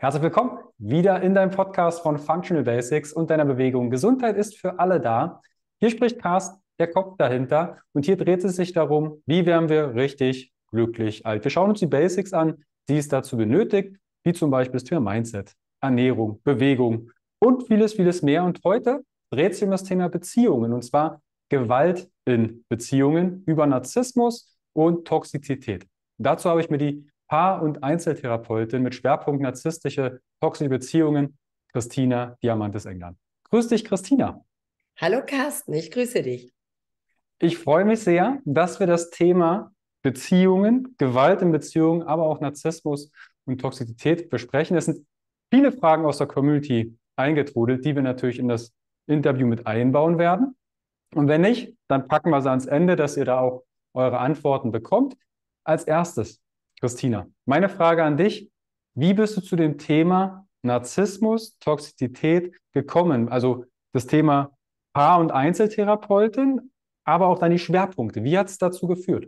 Herzlich willkommen wieder in deinem Podcast von Functional Basics und deiner Bewegung. Gesundheit ist für alle da. Hier spricht Carsten, der Kopf dahinter. Und hier dreht es sich darum, wie werden wir richtig glücklich alt. Wir schauen uns die Basics an, die es dazu benötigt, wie zum Beispiel das Thema Mindset, Ernährung, Bewegung und vieles, vieles mehr. Und heute dreht sich um das Thema Beziehungen und zwar Gewalt in Beziehungen über Narzissmus und Toxizität. Dazu habe ich mir die Paar- und Einzeltherapeutin mit Schwerpunkt narzisstische toxische Beziehungen, Christina Diamantes-England. Grüß dich, Christina. Hallo, Carsten, ich grüße dich. Ich freue mich sehr, dass wir das Thema Beziehungen, Gewalt in Beziehungen, aber auch Narzissmus und Toxizität besprechen. Es sind viele Fragen aus der Community eingetrudelt, die wir natürlich in das Interview mit einbauen werden. Und wenn nicht, dann packen wir sie ans Ende, dass ihr da auch eure Antworten bekommt. Als erstes, Christina, meine Frage an dich. Wie bist du zu dem Thema Narzissmus, Toxizität gekommen? Also das Thema Paar- und Einzeltherapeutin, aber auch dann die Schwerpunkte. Wie hat es dazu geführt?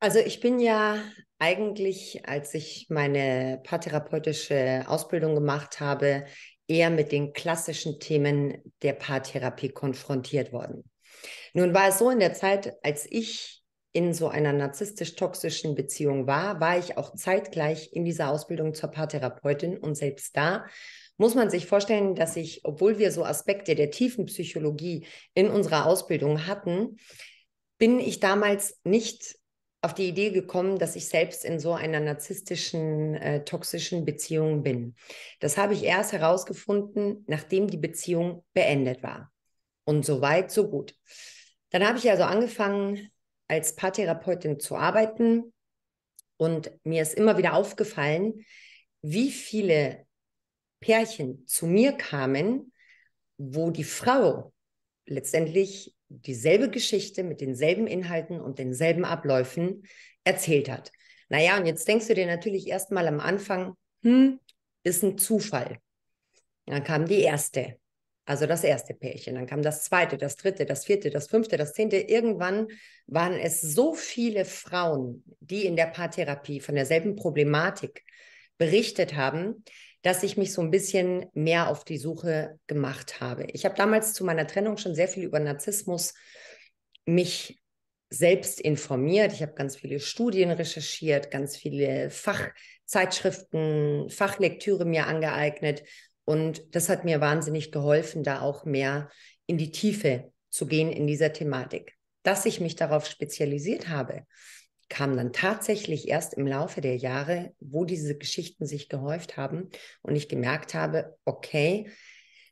Also ich bin ja eigentlich, als ich meine paartherapeutische Ausbildung gemacht habe, eher mit den klassischen Themen der Paartherapie konfrontiert worden. Nun war es so in der Zeit, als ich in so einer narzisstisch-toxischen Beziehung war, war ich auch zeitgleich in dieser Ausbildung zur Paartherapeutin und selbst da muss man sich vorstellen, dass ich, obwohl wir so Aspekte der tiefen Psychologie in unserer Ausbildung hatten, bin ich damals nicht auf die Idee gekommen, dass ich selbst in so einer narzisstischen, äh, toxischen Beziehung bin. Das habe ich erst herausgefunden, nachdem die Beziehung beendet war. Und so weit, so gut. Dann habe ich also angefangen, als Paartherapeutin zu arbeiten. Und mir ist immer wieder aufgefallen, wie viele Pärchen zu mir kamen, wo die Frau letztendlich dieselbe Geschichte mit denselben Inhalten und denselben Abläufen erzählt hat. Naja, und jetzt denkst du dir natürlich erstmal am Anfang, hm, ist ein Zufall. Dann kam die erste. Also das erste Pärchen, dann kam das zweite, das dritte, das vierte, das fünfte, das zehnte. Irgendwann waren es so viele Frauen, die in der Paartherapie von derselben Problematik berichtet haben, dass ich mich so ein bisschen mehr auf die Suche gemacht habe. Ich habe damals zu meiner Trennung schon sehr viel über Narzissmus mich selbst informiert. Ich habe ganz viele Studien recherchiert, ganz viele Fachzeitschriften, Fachlektüre mir angeeignet und das hat mir wahnsinnig geholfen, da auch mehr in die Tiefe zu gehen in dieser Thematik. Dass ich mich darauf spezialisiert habe, kam dann tatsächlich erst im Laufe der Jahre, wo diese Geschichten sich gehäuft haben und ich gemerkt habe, okay,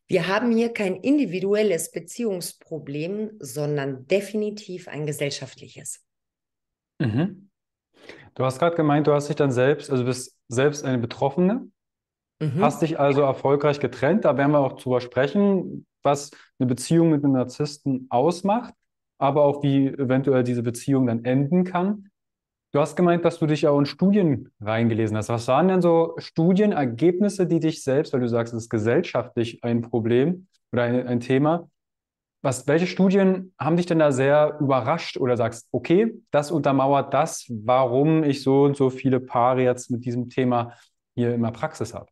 wir haben hier kein individuelles Beziehungsproblem, sondern definitiv ein gesellschaftliches. Mhm. Du hast gerade gemeint, du hast dich dann selbst, also bist selbst eine Betroffene Mhm. Hast dich also erfolgreich getrennt, da werden wir auch drüber sprechen, was eine Beziehung mit einem Narzissten ausmacht, aber auch wie eventuell diese Beziehung dann enden kann. Du hast gemeint, dass du dich auch in Studien reingelesen hast. Was waren denn so Studienergebnisse, die dich selbst, weil du sagst, es ist gesellschaftlich ein Problem oder ein, ein Thema, was, welche Studien haben dich denn da sehr überrascht oder sagst, okay, das untermauert das, warum ich so und so viele Paare jetzt mit diesem Thema hier in der Praxis habe?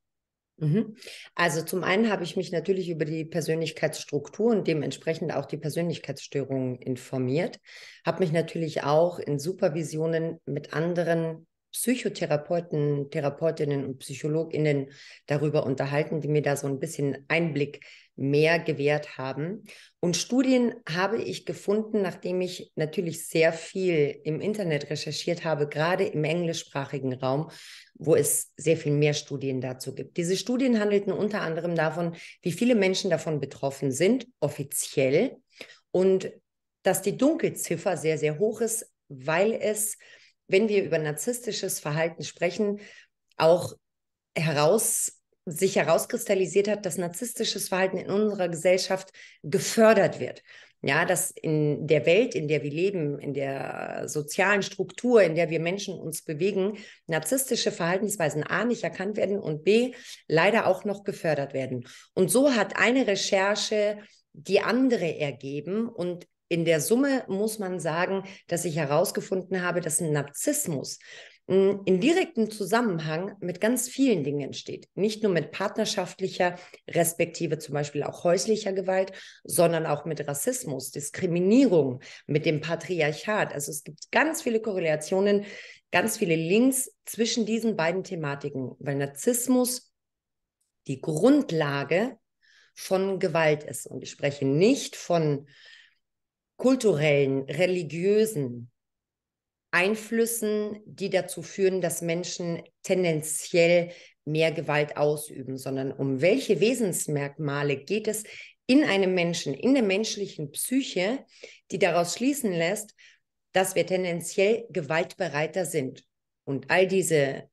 Mhm. Also zum einen habe ich mich natürlich über die Persönlichkeitsstruktur und dementsprechend auch die Persönlichkeitsstörungen informiert, habe mich natürlich auch in Supervisionen mit anderen Psychotherapeuten, Therapeutinnen und Psychologinnen darüber unterhalten, die mir da so ein bisschen Einblick mehr gewährt haben. Und Studien habe ich gefunden, nachdem ich natürlich sehr viel im Internet recherchiert habe, gerade im englischsprachigen Raum, wo es sehr viel mehr Studien dazu gibt. Diese Studien handelten unter anderem davon, wie viele Menschen davon betroffen sind, offiziell, und dass die Dunkelziffer sehr, sehr hoch ist, weil es, wenn wir über narzisstisches Verhalten sprechen, auch heraus sich herauskristallisiert hat, dass narzisstisches Verhalten in unserer Gesellschaft gefördert wird. Ja, dass in der Welt, in der wir leben, in der sozialen Struktur, in der wir Menschen uns bewegen, narzisstische Verhaltensweisen A nicht erkannt werden und B leider auch noch gefördert werden. Und so hat eine Recherche die andere ergeben und in der Summe muss man sagen, dass ich herausgefunden habe, dass ein Narzissmus in direktem Zusammenhang mit ganz vielen Dingen steht. Nicht nur mit partnerschaftlicher, respektive zum Beispiel auch häuslicher Gewalt, sondern auch mit Rassismus, Diskriminierung, mit dem Patriarchat. Also es gibt ganz viele Korrelationen, ganz viele Links zwischen diesen beiden Thematiken, weil Narzissmus die Grundlage von Gewalt ist. Und ich spreche nicht von kulturellen, religiösen, Einflüssen, die dazu führen, dass Menschen tendenziell mehr Gewalt ausüben, sondern um welche Wesensmerkmale geht es in einem Menschen, in der menschlichen Psyche, die daraus schließen lässt, dass wir tendenziell gewaltbereiter sind. Und all diese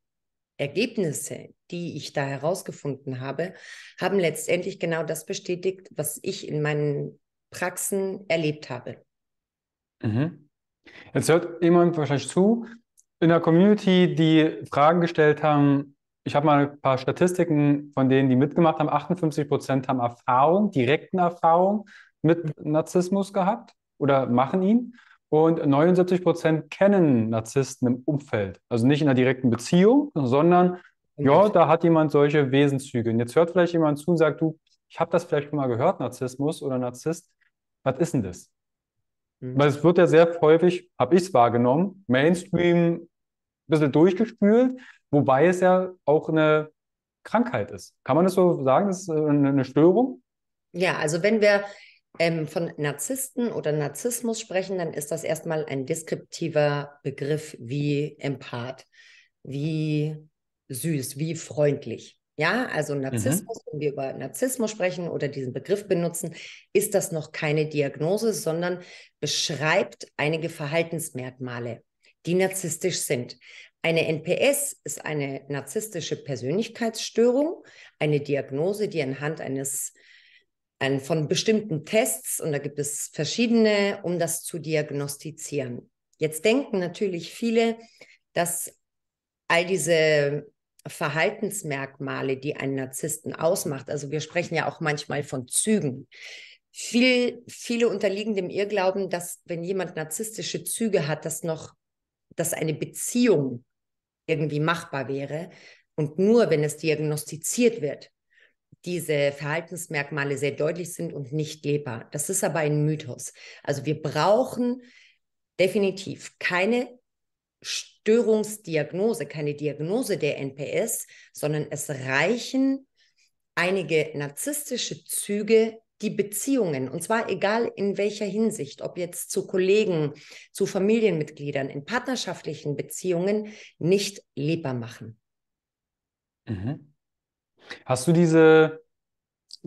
Ergebnisse, die ich da herausgefunden habe, haben letztendlich genau das bestätigt, was ich in meinen Praxen erlebt habe. Mhm. Jetzt hört jemand wahrscheinlich zu in der Community, die Fragen gestellt haben. Ich habe mal ein paar Statistiken von denen, die mitgemacht haben. 58 Prozent haben Erfahrung, direkten Erfahrung mit Narzissmus gehabt oder machen ihn. Und 79 Prozent kennen Narzissten im Umfeld. Also nicht in einer direkten Beziehung, sondern ja, da hat jemand solche Wesenszüge. Und jetzt hört vielleicht jemand zu und sagt, du, ich habe das vielleicht schon mal gehört, Narzissmus oder Narzisst. Was ist denn das? Mhm. Weil es wird ja sehr häufig, habe ich es wahrgenommen, Mainstream ein bisschen durchgespült, wobei es ja auch eine Krankheit ist. Kann man das so sagen? Das ist äh, eine Störung? Ja, also wenn wir ähm, von Narzissten oder Narzissmus sprechen, dann ist das erstmal ein deskriptiver Begriff wie empath, wie süß, wie freundlich. Ja, also mhm. Narzissmus, mhm. wenn wir über Narzissmus sprechen oder diesen Begriff benutzen, ist das noch keine Diagnose, sondern beschreibt einige Verhaltensmerkmale, die narzisstisch sind. Eine NPS ist eine narzisstische Persönlichkeitsstörung, eine Diagnose, die anhand eines ein, von bestimmten Tests, und da gibt es verschiedene, um das zu diagnostizieren. Jetzt denken natürlich viele, dass all diese Verhaltensmerkmale, die einen Narzissten ausmacht. Also wir sprechen ja auch manchmal von Zügen. Viel, viele unterliegen dem Irrglauben, dass wenn jemand narzisstische Züge hat, dass noch, dass eine Beziehung irgendwie machbar wäre. Und nur wenn es diagnostiziert wird, diese Verhaltensmerkmale sehr deutlich sind und nicht lebbar. Das ist aber ein Mythos. Also wir brauchen definitiv keine Störungsdiagnose, keine Diagnose der NPS, sondern es reichen einige narzisstische Züge, die Beziehungen, und zwar egal in welcher Hinsicht, ob jetzt zu Kollegen, zu Familienmitgliedern, in partnerschaftlichen Beziehungen, nicht lieber machen. Mhm. Hast du diese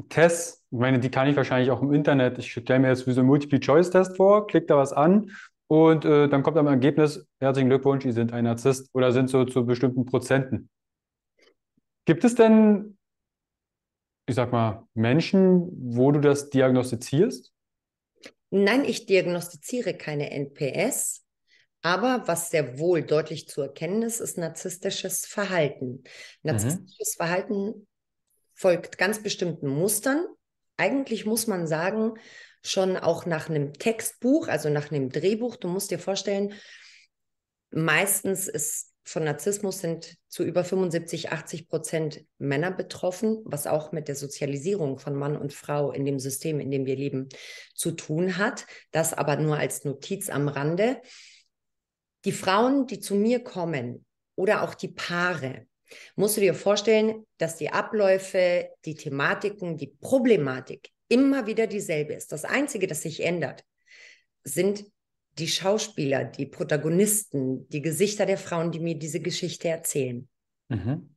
Tests, ich meine, die kann ich wahrscheinlich auch im Internet, ich stelle mir jetzt wie so einen Multiple-Choice-Test vor, klick da was an und äh, dann kommt am Ergebnis, herzlichen Glückwunsch, Sie sind ein Narzisst oder sind so zu bestimmten Prozenten. Gibt es denn, ich sag mal, Menschen, wo du das diagnostizierst? Nein, ich diagnostiziere keine NPS, aber was sehr wohl deutlich zu erkennen ist, ist narzisstisches Verhalten. Mhm. Narzisstisches mhm. Verhalten folgt ganz bestimmten Mustern. Eigentlich muss man sagen, schon auch nach einem Textbuch, also nach einem Drehbuch. Du musst dir vorstellen, meistens ist von Narzissmus sind zu über 75, 80 Prozent Männer betroffen, was auch mit der Sozialisierung von Mann und Frau in dem System, in dem wir leben, zu tun hat. Das aber nur als Notiz am Rande. Die Frauen, die zu mir kommen oder auch die Paare, musst du dir vorstellen, dass die Abläufe, die Thematiken, die Problematik immer wieder dieselbe ist. Das Einzige, das sich ändert, sind die Schauspieler, die Protagonisten, die Gesichter der Frauen, die mir diese Geschichte erzählen. Mhm.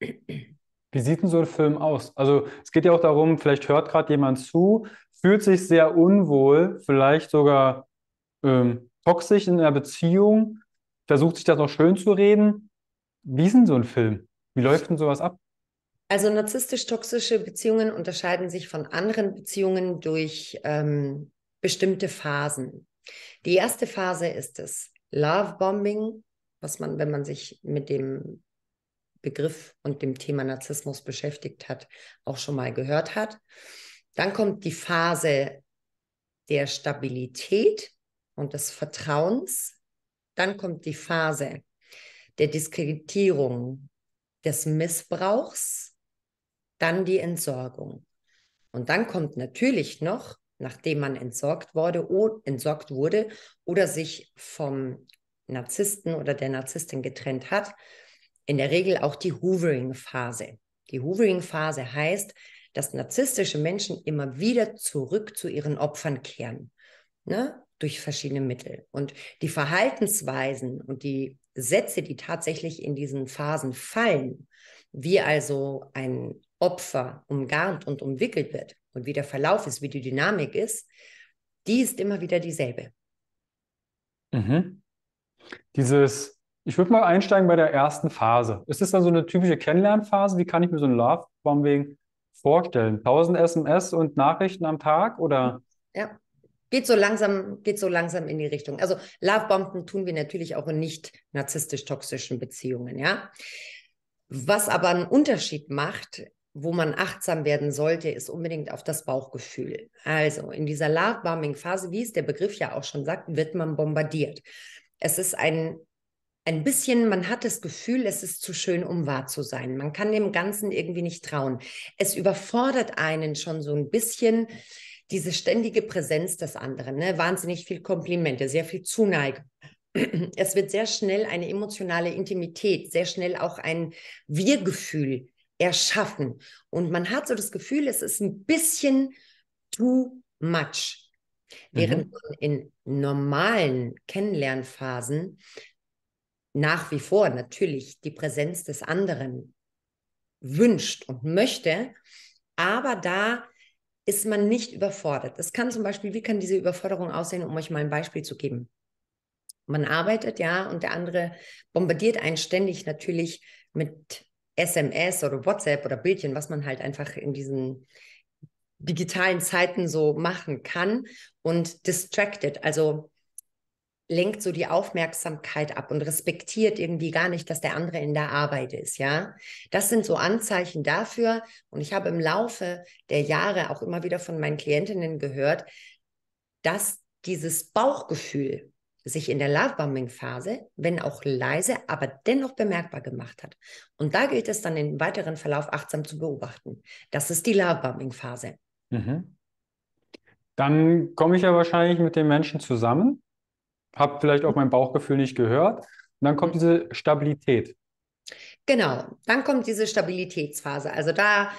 Wie sieht denn so ein Film aus? Also es geht ja auch darum, vielleicht hört gerade jemand zu, fühlt sich sehr unwohl, vielleicht sogar ähm, toxisch in einer Beziehung, versucht sich das noch schön zu reden. Wie ist denn so ein Film? Wie läuft denn sowas ab? Also narzisstisch-toxische Beziehungen unterscheiden sich von anderen Beziehungen durch ähm, bestimmte Phasen. Die erste Phase ist das Love-Bombing, was man, wenn man sich mit dem Begriff und dem Thema Narzissmus beschäftigt hat, auch schon mal gehört hat. Dann kommt die Phase der Stabilität und des Vertrauens. Dann kommt die Phase der Diskreditierung, des Missbrauchs dann die Entsorgung. Und dann kommt natürlich noch, nachdem man entsorgt wurde, entsorgt wurde oder sich vom Narzissten oder der Narzisstin getrennt hat, in der Regel auch die Hoovering-Phase. Die Hoovering-Phase heißt, dass narzisstische Menschen immer wieder zurück zu ihren Opfern kehren, ne? durch verschiedene Mittel. Und die Verhaltensweisen und die Sätze, die tatsächlich in diesen Phasen fallen, wie also ein Opfer umgarnt und umwickelt wird und wie der Verlauf ist, wie die Dynamik ist, die ist immer wieder dieselbe. Mhm. Dieses, ich würde mal einsteigen bei der ersten Phase. Ist das dann so eine typische Kennenlernphase? Wie kann ich mir so ein Love-Bombing vorstellen? 1000 SMS und Nachrichten am Tag oder? Ja, geht so langsam, geht so langsam in die Richtung. Also Lovebomben tun wir natürlich auch in nicht narzisstisch toxischen Beziehungen, ja. Was aber einen Unterschied macht, wo man achtsam werden sollte, ist unbedingt auf das Bauchgefühl. Also in dieser Love-Bombing-Phase, wie es der Begriff ja auch schon sagt, wird man bombardiert. Es ist ein, ein bisschen, man hat das Gefühl, es ist zu schön, um wahr zu sein. Man kann dem Ganzen irgendwie nicht trauen. Es überfordert einen schon so ein bisschen diese ständige Präsenz des anderen. Ne? Wahnsinnig viel Komplimente, sehr viel Zuneigung es wird sehr schnell eine emotionale Intimität, sehr schnell auch ein Wir-Gefühl erschaffen. Und man hat so das Gefühl, es ist ein bisschen too much. Während mhm. man in normalen Kennenlernphasen nach wie vor natürlich die Präsenz des anderen wünscht und möchte, aber da ist man nicht überfordert. Das kann zum Beispiel, wie kann diese Überforderung aussehen, um euch mal ein Beispiel zu geben? Man arbeitet ja und der andere bombardiert einen ständig natürlich mit SMS oder WhatsApp oder Bildchen, was man halt einfach in diesen digitalen Zeiten so machen kann und distracted, also lenkt so die Aufmerksamkeit ab und respektiert irgendwie gar nicht, dass der andere in der Arbeit ist, ja? Das sind so Anzeichen dafür und ich habe im Laufe der Jahre auch immer wieder von meinen Klientinnen gehört, dass dieses Bauchgefühl, sich in der Lovebombing-Phase, wenn auch leise, aber dennoch bemerkbar gemacht hat. Und da gilt es dann im weiteren Verlauf achtsam zu beobachten. Das ist die Lovebombing-Phase. Mhm. Dann komme ich ja wahrscheinlich mit dem Menschen zusammen, habe vielleicht auch mein Bauchgefühl nicht gehört. Und dann kommt diese Stabilität. Genau, dann kommt diese Stabilitätsphase. Also da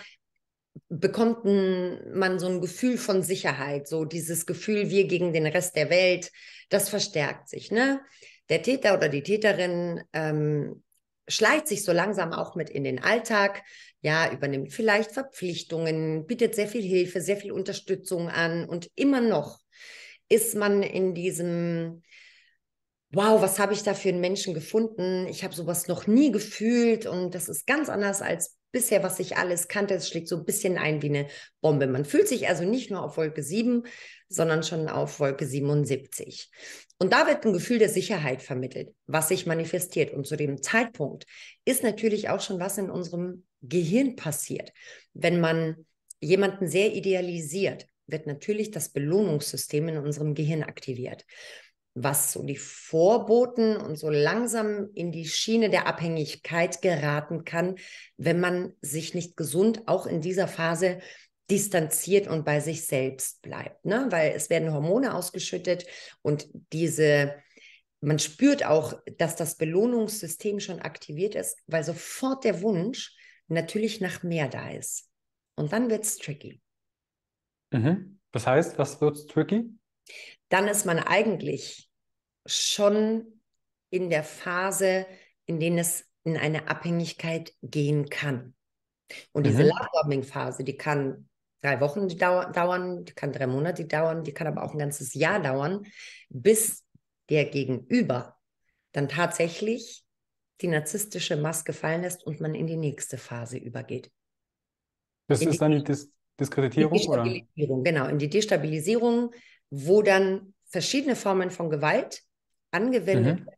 bekommt man so ein Gefühl von Sicherheit, so dieses Gefühl, wir gegen den Rest der Welt, das verstärkt sich. Ne? Der Täter oder die Täterin ähm, schleicht sich so langsam auch mit in den Alltag, ja, übernimmt vielleicht Verpflichtungen, bietet sehr viel Hilfe, sehr viel Unterstützung an und immer noch ist man in diesem wow, was habe ich da für einen Menschen gefunden? Ich habe sowas noch nie gefühlt und das ist ganz anders als bisher, was ich alles kannte, es schlägt so ein bisschen ein wie eine Bombe. Man fühlt sich also nicht nur auf Wolke 7, sondern schon auf Wolke 77. Und da wird ein Gefühl der Sicherheit vermittelt, was sich manifestiert. Und zu dem Zeitpunkt ist natürlich auch schon was in unserem Gehirn passiert. Wenn man jemanden sehr idealisiert, wird natürlich das Belohnungssystem in unserem Gehirn aktiviert was so die Vorboten und so langsam in die Schiene der Abhängigkeit geraten kann, wenn man sich nicht gesund auch in dieser Phase distanziert und bei sich selbst bleibt. Ne? Weil es werden Hormone ausgeschüttet und diese, man spürt auch, dass das Belohnungssystem schon aktiviert ist, weil sofort der Wunsch natürlich nach mehr da ist. Und dann wird es tricky. Mhm. Das heißt, was wird tricky? Dann ist man eigentlich schon in der Phase, in denen es in eine Abhängigkeit gehen kann. Und diese mhm. bombing phase die kann drei Wochen dauern, die kann drei Monate dauern, die kann aber auch ein ganzes Jahr dauern, bis der Gegenüber dann tatsächlich die narzisstische Maske fallen lässt und man in die nächste Phase übergeht. Das in ist dann die Dis Diskreditierung, die Destabilisierung, oder? Genau, in die Destabilisierung, wo dann verschiedene Formen von Gewalt angewendet Mhm.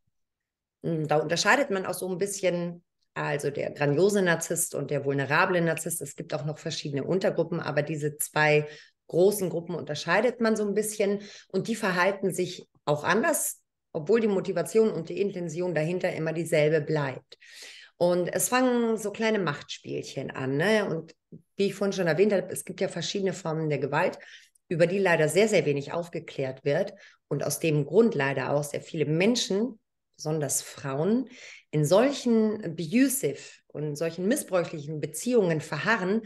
Mm, da unterscheidet man auch so ein bisschen, also der grandiose Narzisst und der vulnerable Narzisst. Es gibt auch noch verschiedene Untergruppen, aber diese zwei großen Gruppen unterscheidet man so ein bisschen und die verhalten sich auch anders, obwohl die Motivation und die Intention dahinter immer dieselbe bleibt. Und es fangen so kleine Machtspielchen an. Ne? Und wie ich vorhin schon erwähnt habe, es gibt ja verschiedene Formen der Gewalt über die leider sehr, sehr wenig aufgeklärt wird und aus dem Grund leider auch sehr viele Menschen, besonders Frauen, in solchen abusive und solchen missbräuchlichen Beziehungen verharren,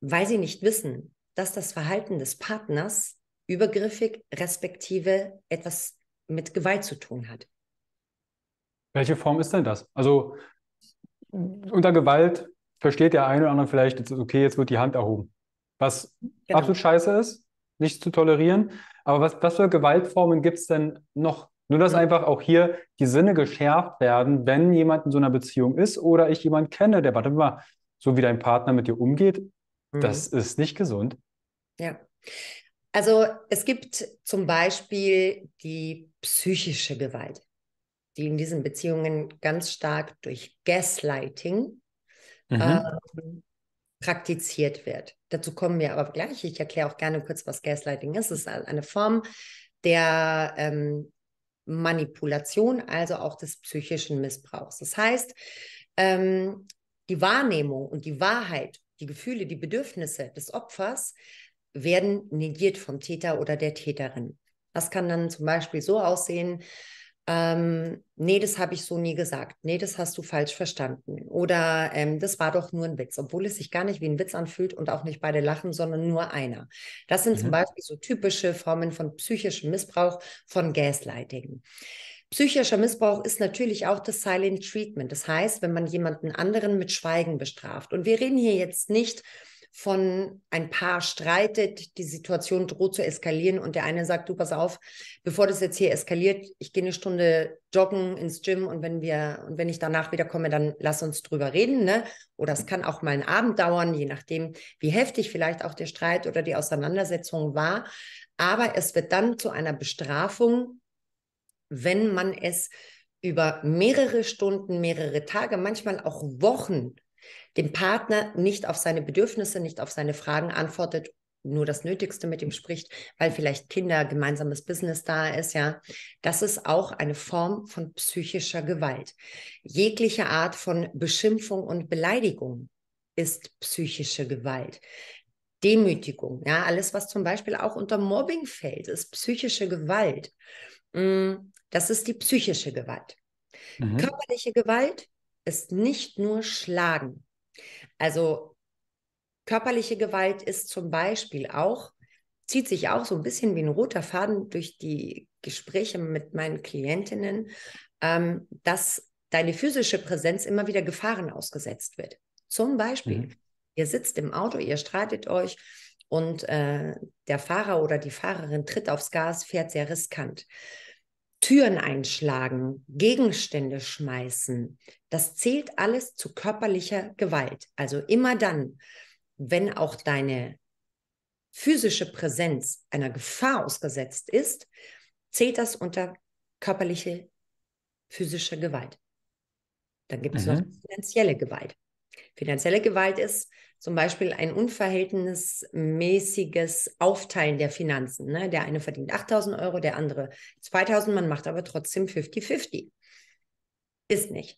weil sie nicht wissen, dass das Verhalten des Partners übergriffig respektive etwas mit Gewalt zu tun hat. Welche Form ist denn das? Also unter Gewalt versteht der eine oder andere vielleicht, okay, jetzt wird die Hand erhoben. Was genau. absolut scheiße ist, nicht zu tolerieren. Aber was, was für Gewaltformen gibt es denn noch? Nur, dass mhm. einfach auch hier die Sinne geschärft werden, wenn jemand in so einer Beziehung ist oder ich jemanden kenne, der, warte mal, so wie dein Partner mit dir umgeht, mhm. das ist nicht gesund. Ja. Also es gibt zum Beispiel die psychische Gewalt, die in diesen Beziehungen ganz stark durch Gaslighting mhm. ähm, praktiziert wird. Dazu kommen wir aber gleich. Ich erkläre auch gerne kurz, was Gaslighting ist. Es ist eine Form der ähm, Manipulation, also auch des psychischen Missbrauchs. Das heißt, ähm, die Wahrnehmung und die Wahrheit, die Gefühle, die Bedürfnisse des Opfers werden negiert vom Täter oder der Täterin. Das kann dann zum Beispiel so aussehen, ähm, nee, das habe ich so nie gesagt, nee, das hast du falsch verstanden oder ähm, das war doch nur ein Witz, obwohl es sich gar nicht wie ein Witz anfühlt und auch nicht beide lachen, sondern nur einer. Das sind mhm. zum Beispiel so typische Formen von psychischem Missbrauch, von Gaslighting. Psychischer Missbrauch ist natürlich auch das Silent Treatment. Das heißt, wenn man jemanden anderen mit Schweigen bestraft. Und wir reden hier jetzt nicht von ein Paar streitet, die Situation droht zu eskalieren und der eine sagt, du pass auf, bevor das jetzt hier eskaliert, ich gehe eine Stunde joggen ins Gym und wenn wir und wenn ich danach wieder komme, dann lass uns drüber reden, ne? Oder es kann auch mal einen Abend dauern, je nachdem, wie heftig vielleicht auch der Streit oder die Auseinandersetzung war, aber es wird dann zu einer Bestrafung, wenn man es über mehrere Stunden, mehrere Tage, manchmal auch Wochen dem Partner nicht auf seine Bedürfnisse, nicht auf seine Fragen antwortet, nur das Nötigste mit ihm spricht, weil vielleicht Kinder, gemeinsames Business da ist, ja. Das ist auch eine Form von psychischer Gewalt. Jegliche Art von Beschimpfung und Beleidigung ist psychische Gewalt. Demütigung, ja, alles, was zum Beispiel auch unter Mobbing fällt, ist psychische Gewalt. Mm, das ist die psychische Gewalt. Mhm. Körperliche Gewalt ist nicht nur Schlagen. Also körperliche Gewalt ist zum Beispiel auch, zieht sich auch so ein bisschen wie ein roter Faden durch die Gespräche mit meinen Klientinnen, ähm, dass deine physische Präsenz immer wieder Gefahren ausgesetzt wird. Zum Beispiel, mhm. ihr sitzt im Auto, ihr streitet euch und äh, der Fahrer oder die Fahrerin tritt aufs Gas, fährt sehr riskant. Türen einschlagen, Gegenstände schmeißen, das zählt alles zu körperlicher Gewalt. Also immer dann, wenn auch deine physische Präsenz einer Gefahr ausgesetzt ist, zählt das unter körperliche physische Gewalt. Dann gibt es mhm. noch finanzielle Gewalt. Finanzielle Gewalt ist, zum Beispiel ein unverhältnismäßiges Aufteilen der Finanzen. Ne? Der eine verdient 8000 Euro, der andere 2000, man macht aber trotzdem 50-50. Ist nicht.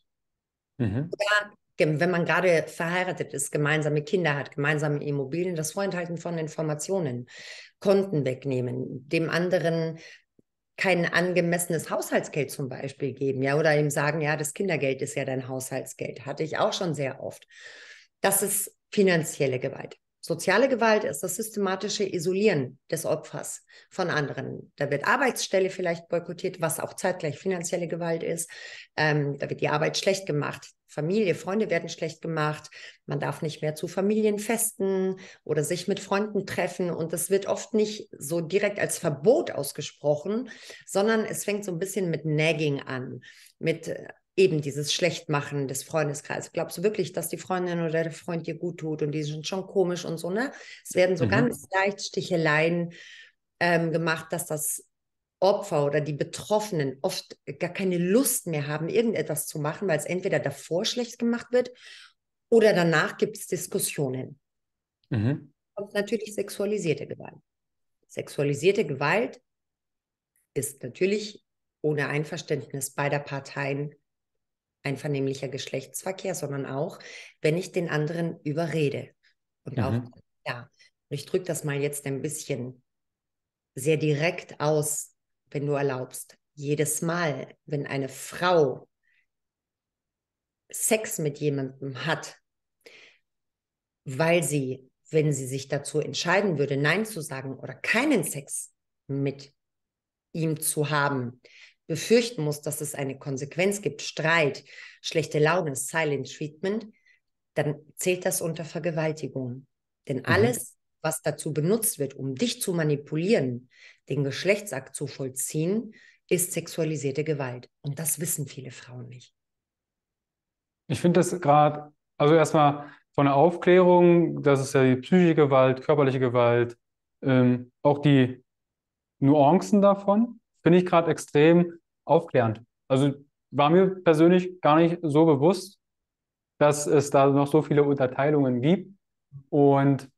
Mhm. Oder wenn man gerade verheiratet ist, gemeinsame Kinder hat, gemeinsame Immobilien, das Vorenthalten von Informationen, Konten wegnehmen, dem anderen kein angemessenes Haushaltsgeld zum Beispiel geben, ja, oder ihm sagen, ja, das Kindergeld ist ja dein Haushaltsgeld. Hatte ich auch schon sehr oft. Das ist finanzielle Gewalt. Soziale Gewalt ist das systematische Isolieren des Opfers von anderen. Da wird Arbeitsstelle vielleicht boykottiert, was auch zeitgleich finanzielle Gewalt ist. Ähm, da wird die Arbeit schlecht gemacht. Familie, Freunde werden schlecht gemacht. Man darf nicht mehr zu Familienfesten oder sich mit Freunden treffen. Und das wird oft nicht so direkt als Verbot ausgesprochen, sondern es fängt so ein bisschen mit Nagging an, mit äh, eben dieses Schlechtmachen des Freundeskreises. Glaubst du wirklich, dass die Freundin oder der Freund dir gut tut und die sind schon komisch und so, ne? Es werden so mhm. ganz leicht Sticheleien ähm, gemacht, dass das Opfer oder die Betroffenen oft gar keine Lust mehr haben, irgendetwas zu machen, weil es entweder davor schlecht gemacht wird oder danach gibt es Diskussionen. Mhm. Und natürlich sexualisierte Gewalt. Sexualisierte Gewalt ist natürlich ohne Einverständnis beider Parteien einvernehmlicher Geschlechtsverkehr, sondern auch, wenn ich den anderen überrede. Und mhm. auch, ja, ich drücke das mal jetzt ein bisschen sehr direkt aus, wenn du erlaubst. Jedes Mal, wenn eine Frau Sex mit jemandem hat, weil sie, wenn sie sich dazu entscheiden würde, Nein zu sagen oder keinen Sex mit ihm zu haben, befürchten muss, dass es eine Konsequenz gibt, Streit, schlechte Laune, Silent Treatment, dann zählt das unter Vergewaltigung. Denn mhm. alles, was dazu benutzt wird, um dich zu manipulieren, den Geschlechtsakt zu vollziehen, ist sexualisierte Gewalt. Und das wissen viele Frauen nicht. Ich finde das gerade, also erstmal von der Aufklärung, das ist ja die psychische Gewalt, körperliche Gewalt, ähm, auch die Nuancen davon finde ich gerade extrem aufklärend. Also war mir persönlich gar nicht so bewusst, dass es da noch so viele Unterteilungen gibt. Und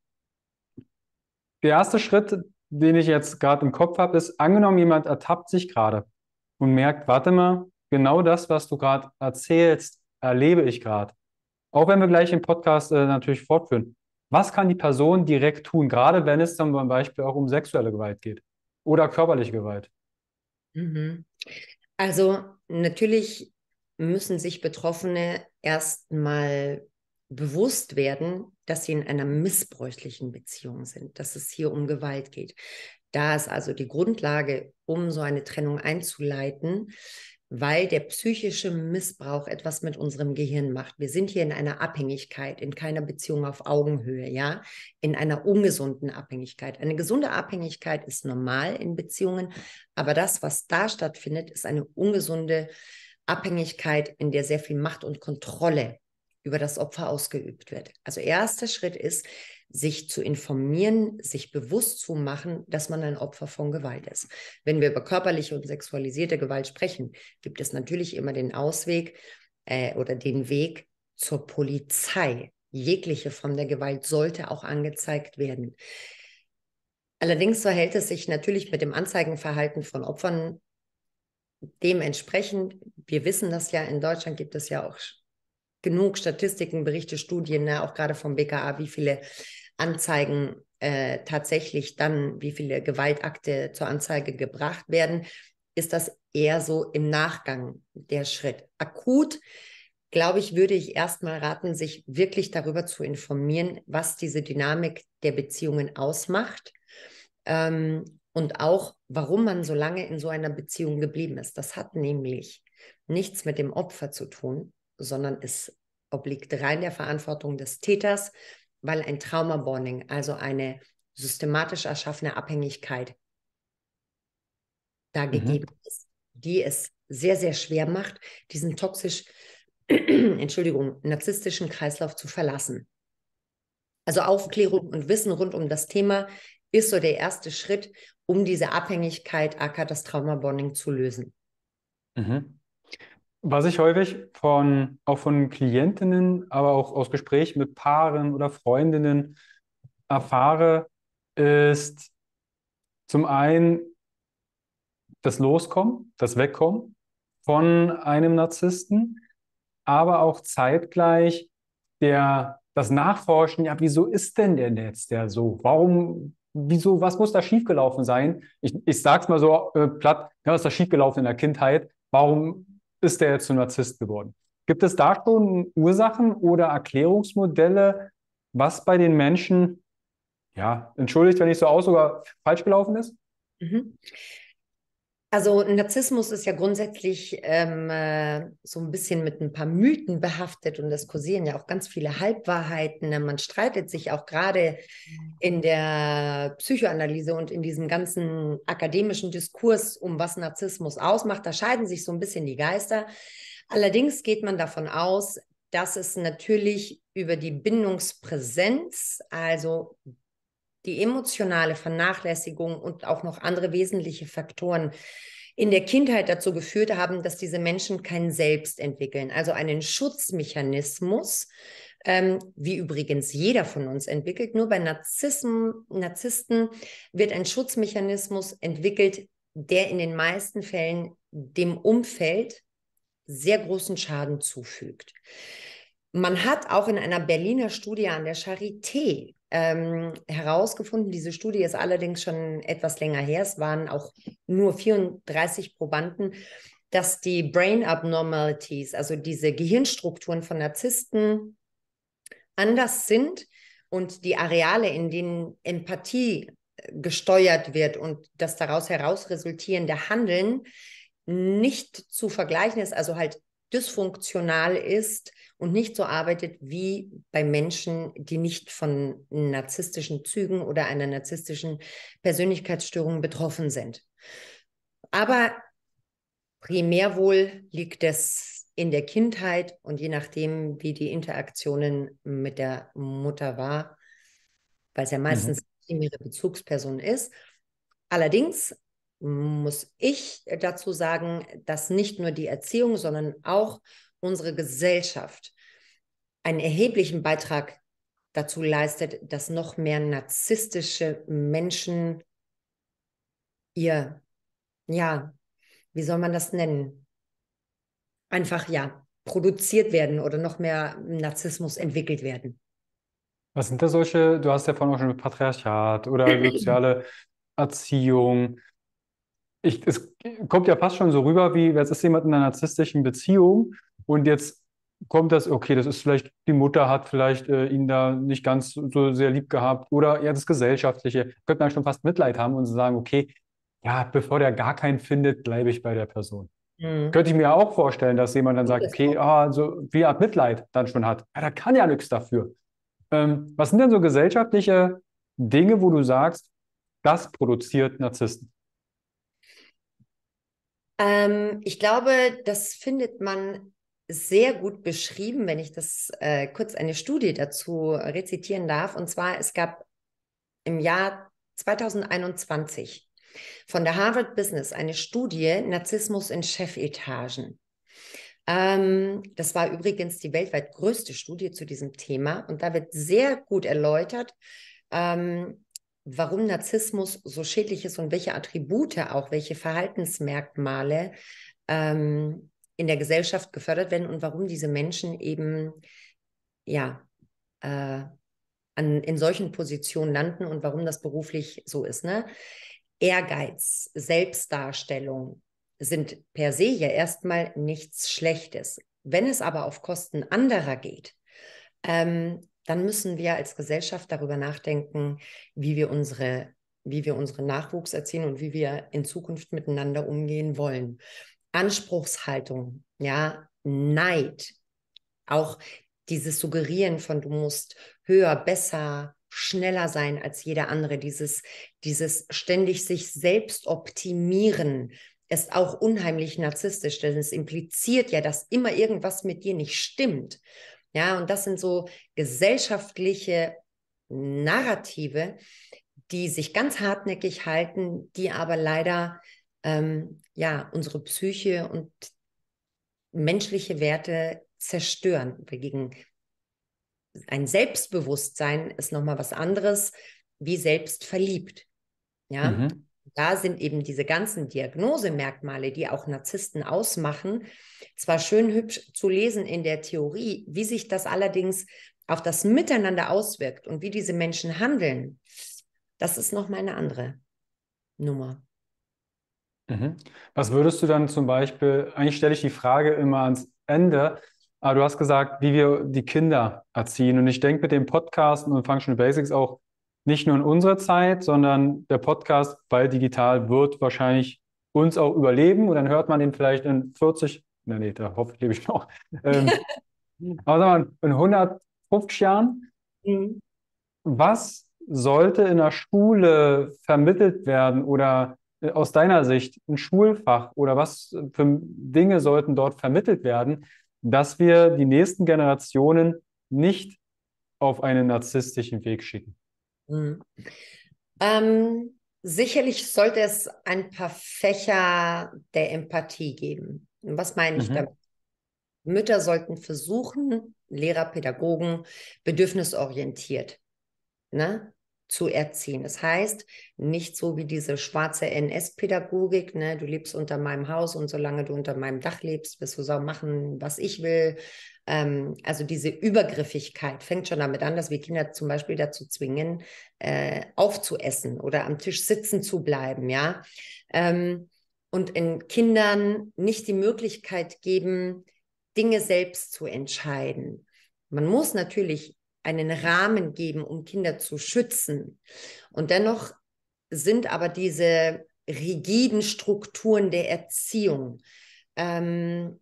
der erste Schritt, den ich jetzt gerade im Kopf habe, ist, angenommen, jemand ertappt sich gerade und merkt, warte mal, genau das, was du gerade erzählst, erlebe ich gerade. Auch wenn wir gleich den Podcast äh, natürlich fortführen. Was kann die Person direkt tun, gerade wenn es zum Beispiel auch um sexuelle Gewalt geht oder körperliche Gewalt? Mhm. Also natürlich müssen sich Betroffene erstmal bewusst werden, dass sie in einer missbräuchlichen Beziehung sind, dass es hier um Gewalt geht. Da ist also die Grundlage, um so eine Trennung einzuleiten, weil der psychische Missbrauch etwas mit unserem Gehirn macht. Wir sind hier in einer Abhängigkeit, in keiner Beziehung auf Augenhöhe, ja, in einer ungesunden Abhängigkeit. Eine gesunde Abhängigkeit ist normal in Beziehungen, aber das, was da stattfindet, ist eine ungesunde Abhängigkeit, in der sehr viel Macht und Kontrolle über das Opfer ausgeübt wird. Also erster Schritt ist, sich zu informieren, sich bewusst zu machen, dass man ein Opfer von Gewalt ist. Wenn wir über körperliche und sexualisierte Gewalt sprechen, gibt es natürlich immer den Ausweg äh, oder den Weg zur Polizei. Jegliche Form der Gewalt sollte auch angezeigt werden. Allerdings verhält es sich natürlich mit dem Anzeigenverhalten von Opfern dementsprechend. Wir wissen das ja, in Deutschland gibt es ja auch genug Statistiken, Berichte, Studien, ne, auch gerade vom BKA, wie viele Anzeigen äh, tatsächlich dann, wie viele Gewaltakte zur Anzeige gebracht werden, ist das eher so im Nachgang der Schritt. Akut, glaube ich, würde ich erstmal raten, sich wirklich darüber zu informieren, was diese Dynamik der Beziehungen ausmacht. Ähm, und auch, warum man so lange in so einer Beziehung geblieben ist. Das hat nämlich nichts mit dem Opfer zu tun, sondern es obliegt rein der Verantwortung des Täters, weil ein Trauma-Bonding, also eine systematisch erschaffene Abhängigkeit, da mhm. gegeben ist, die es sehr, sehr schwer macht, diesen toxisch, Entschuldigung, narzisstischen Kreislauf zu verlassen. Also Aufklärung und Wissen rund um das Thema ist so der erste Schritt, um diese Abhängigkeit, aka das Trauma-Bonding, zu lösen. Mhm. Was ich häufig von, auch von Klientinnen, aber auch aus Gesprächen mit Paaren oder Freundinnen erfahre, ist zum einen das Loskommen, das Wegkommen von einem Narzissten, aber auch zeitgleich der, das Nachforschen, ja, wieso ist denn der jetzt der so? Warum, wieso, was muss da schiefgelaufen sein? Ich, ich sag's mal so äh, platt, ja, was ist da schiefgelaufen in der Kindheit? Warum ist der jetzt ein Narzisst geworden? Gibt es da schon Ursachen oder Erklärungsmodelle, was bei den Menschen, ja, entschuldigt, wenn ich so aus, sogar falsch gelaufen ist? Mhm. Also Narzissmus ist ja grundsätzlich ähm, äh, so ein bisschen mit ein paar Mythen behaftet und es kursieren ja auch ganz viele Halbwahrheiten. Ne? Man streitet sich auch gerade in der Psychoanalyse und in diesem ganzen akademischen Diskurs, um was Narzissmus ausmacht. Da scheiden sich so ein bisschen die Geister. Allerdings geht man davon aus, dass es natürlich über die Bindungspräsenz, also die emotionale Vernachlässigung und auch noch andere wesentliche Faktoren in der Kindheit dazu geführt haben, dass diese Menschen kein Selbst entwickeln, also einen Schutzmechanismus, ähm, wie übrigens jeder von uns entwickelt. Nur bei Narzissen, Narzissten wird ein Schutzmechanismus entwickelt, der in den meisten Fällen dem Umfeld sehr großen Schaden zufügt. Man hat auch in einer Berliner Studie an der Charité ähm, herausgefunden. Diese Studie ist allerdings schon etwas länger her. Es waren auch nur 34 Probanden, dass die Brain Abnormalities, also diese Gehirnstrukturen von Narzissten, anders sind und die Areale, in denen Empathie äh, gesteuert wird und das daraus heraus resultierende Handeln nicht zu vergleichen ist, also halt dysfunktional ist und nicht so arbeitet wie bei Menschen, die nicht von narzisstischen Zügen oder einer narzisstischen Persönlichkeitsstörung betroffen sind. Aber primär wohl liegt es in der Kindheit und je nachdem, wie die Interaktionen mit der Mutter war, weil es ja meistens mhm. ihre Bezugsperson ist. Allerdings muss ich dazu sagen, dass nicht nur die Erziehung, sondern auch unsere Gesellschaft einen erheblichen Beitrag dazu leistet, dass noch mehr narzisstische Menschen ihr, ja, wie soll man das nennen? Einfach, ja, produziert werden oder noch mehr Narzissmus entwickelt werden. Was sind da solche, du hast ja vorhin auch schon Patriarchat oder soziale Erziehung. Ich, es kommt ja fast schon so rüber, wie jetzt ist jemand in einer narzisstischen Beziehung und jetzt kommt das, okay, das ist vielleicht, die Mutter hat vielleicht äh, ihn da nicht ganz so sehr lieb gehabt oder ja, das Gesellschaftliche. Könnte man schon fast Mitleid haben und sagen, okay, ja, bevor der gar keinen findet, bleibe ich bei der Person. Mhm. Könnte ich mir auch vorstellen, dass jemand dann sagt, okay, ah, so wie Art Mitleid dann schon hat. Ja, da kann ja nichts dafür. Ähm, was sind denn so gesellschaftliche Dinge, wo du sagst, das produziert Narzissten? Ähm, ich glaube, das findet man sehr gut beschrieben, wenn ich das äh, kurz eine Studie dazu äh, rezitieren darf. Und zwar, es gab im Jahr 2021 von der Harvard Business eine Studie Narzissmus in Chefetagen. Ähm, das war übrigens die weltweit größte Studie zu diesem Thema. Und da wird sehr gut erläutert, ähm, warum Narzissmus so schädlich ist und welche Attribute auch, welche Verhaltensmerkmale ähm, in der Gesellschaft gefördert werden und warum diese Menschen eben ja äh, an, in solchen Positionen landen und warum das beruflich so ist. Ne? Ehrgeiz, Selbstdarstellung sind per se ja erstmal nichts Schlechtes. Wenn es aber auf Kosten anderer geht, ähm, dann müssen wir als Gesellschaft darüber nachdenken, wie wir unsere wie wir unseren Nachwuchs erziehen und wie wir in Zukunft miteinander umgehen wollen. Anspruchshaltung, ja, Neid, auch dieses Suggerieren von du musst höher, besser, schneller sein als jeder andere, dieses, dieses ständig sich selbst optimieren, ist auch unheimlich narzisstisch, denn es impliziert ja, dass immer irgendwas mit dir nicht stimmt. Ja, und das sind so gesellschaftliche Narrative, die sich ganz hartnäckig halten, die aber leider ähm, ja, unsere Psyche und menschliche Werte zerstören. Gegen ein Selbstbewusstsein ist nochmal was anderes, wie selbstverliebt. Ja, mhm. da sind eben diese ganzen Diagnosemerkmale, die auch Narzissten ausmachen, zwar schön hübsch zu lesen in der Theorie, wie sich das allerdings auf das Miteinander auswirkt und wie diese Menschen handeln, das ist nochmal eine andere Nummer. Mhm. Was würdest du dann zum Beispiel, eigentlich stelle ich die Frage immer ans Ende, aber du hast gesagt, wie wir die Kinder erziehen. Und ich denke mit dem Podcast und Functional Basics auch nicht nur in unserer Zeit, sondern der Podcast, weil digital wird wahrscheinlich uns auch überleben und dann hört man den vielleicht in 40, na nee, da hoffe ich, lebe ich noch. Ähm, aber sagen mal, in 150 Jahren, mhm. was sollte in der Schule vermittelt werden oder äh, aus deiner Sicht ein Schulfach oder was für Dinge sollten dort vermittelt werden, dass wir die nächsten Generationen nicht auf einen narzisstischen Weg schicken? Mhm. Ähm, sicherlich sollte es ein paar Fächer der Empathie geben. Was meine ich mhm. damit? Mütter sollten versuchen, Lehrer, Pädagogen, bedürfnisorientiert. Ne? zu erziehen. Das heißt, nicht so wie diese schwarze NS-Pädagogik, ne, du lebst unter meinem Haus und solange du unter meinem Dach lebst, wirst du so machen, was ich will. Ähm, also diese Übergriffigkeit fängt schon damit an, dass wir Kinder zum Beispiel dazu zwingen, äh, aufzuessen oder am Tisch sitzen zu bleiben, ja. Ähm, und in Kindern nicht die Möglichkeit geben, Dinge selbst zu entscheiden. Man muss natürlich einen Rahmen geben, um Kinder zu schützen. Und dennoch sind aber diese rigiden Strukturen der Erziehung ähm,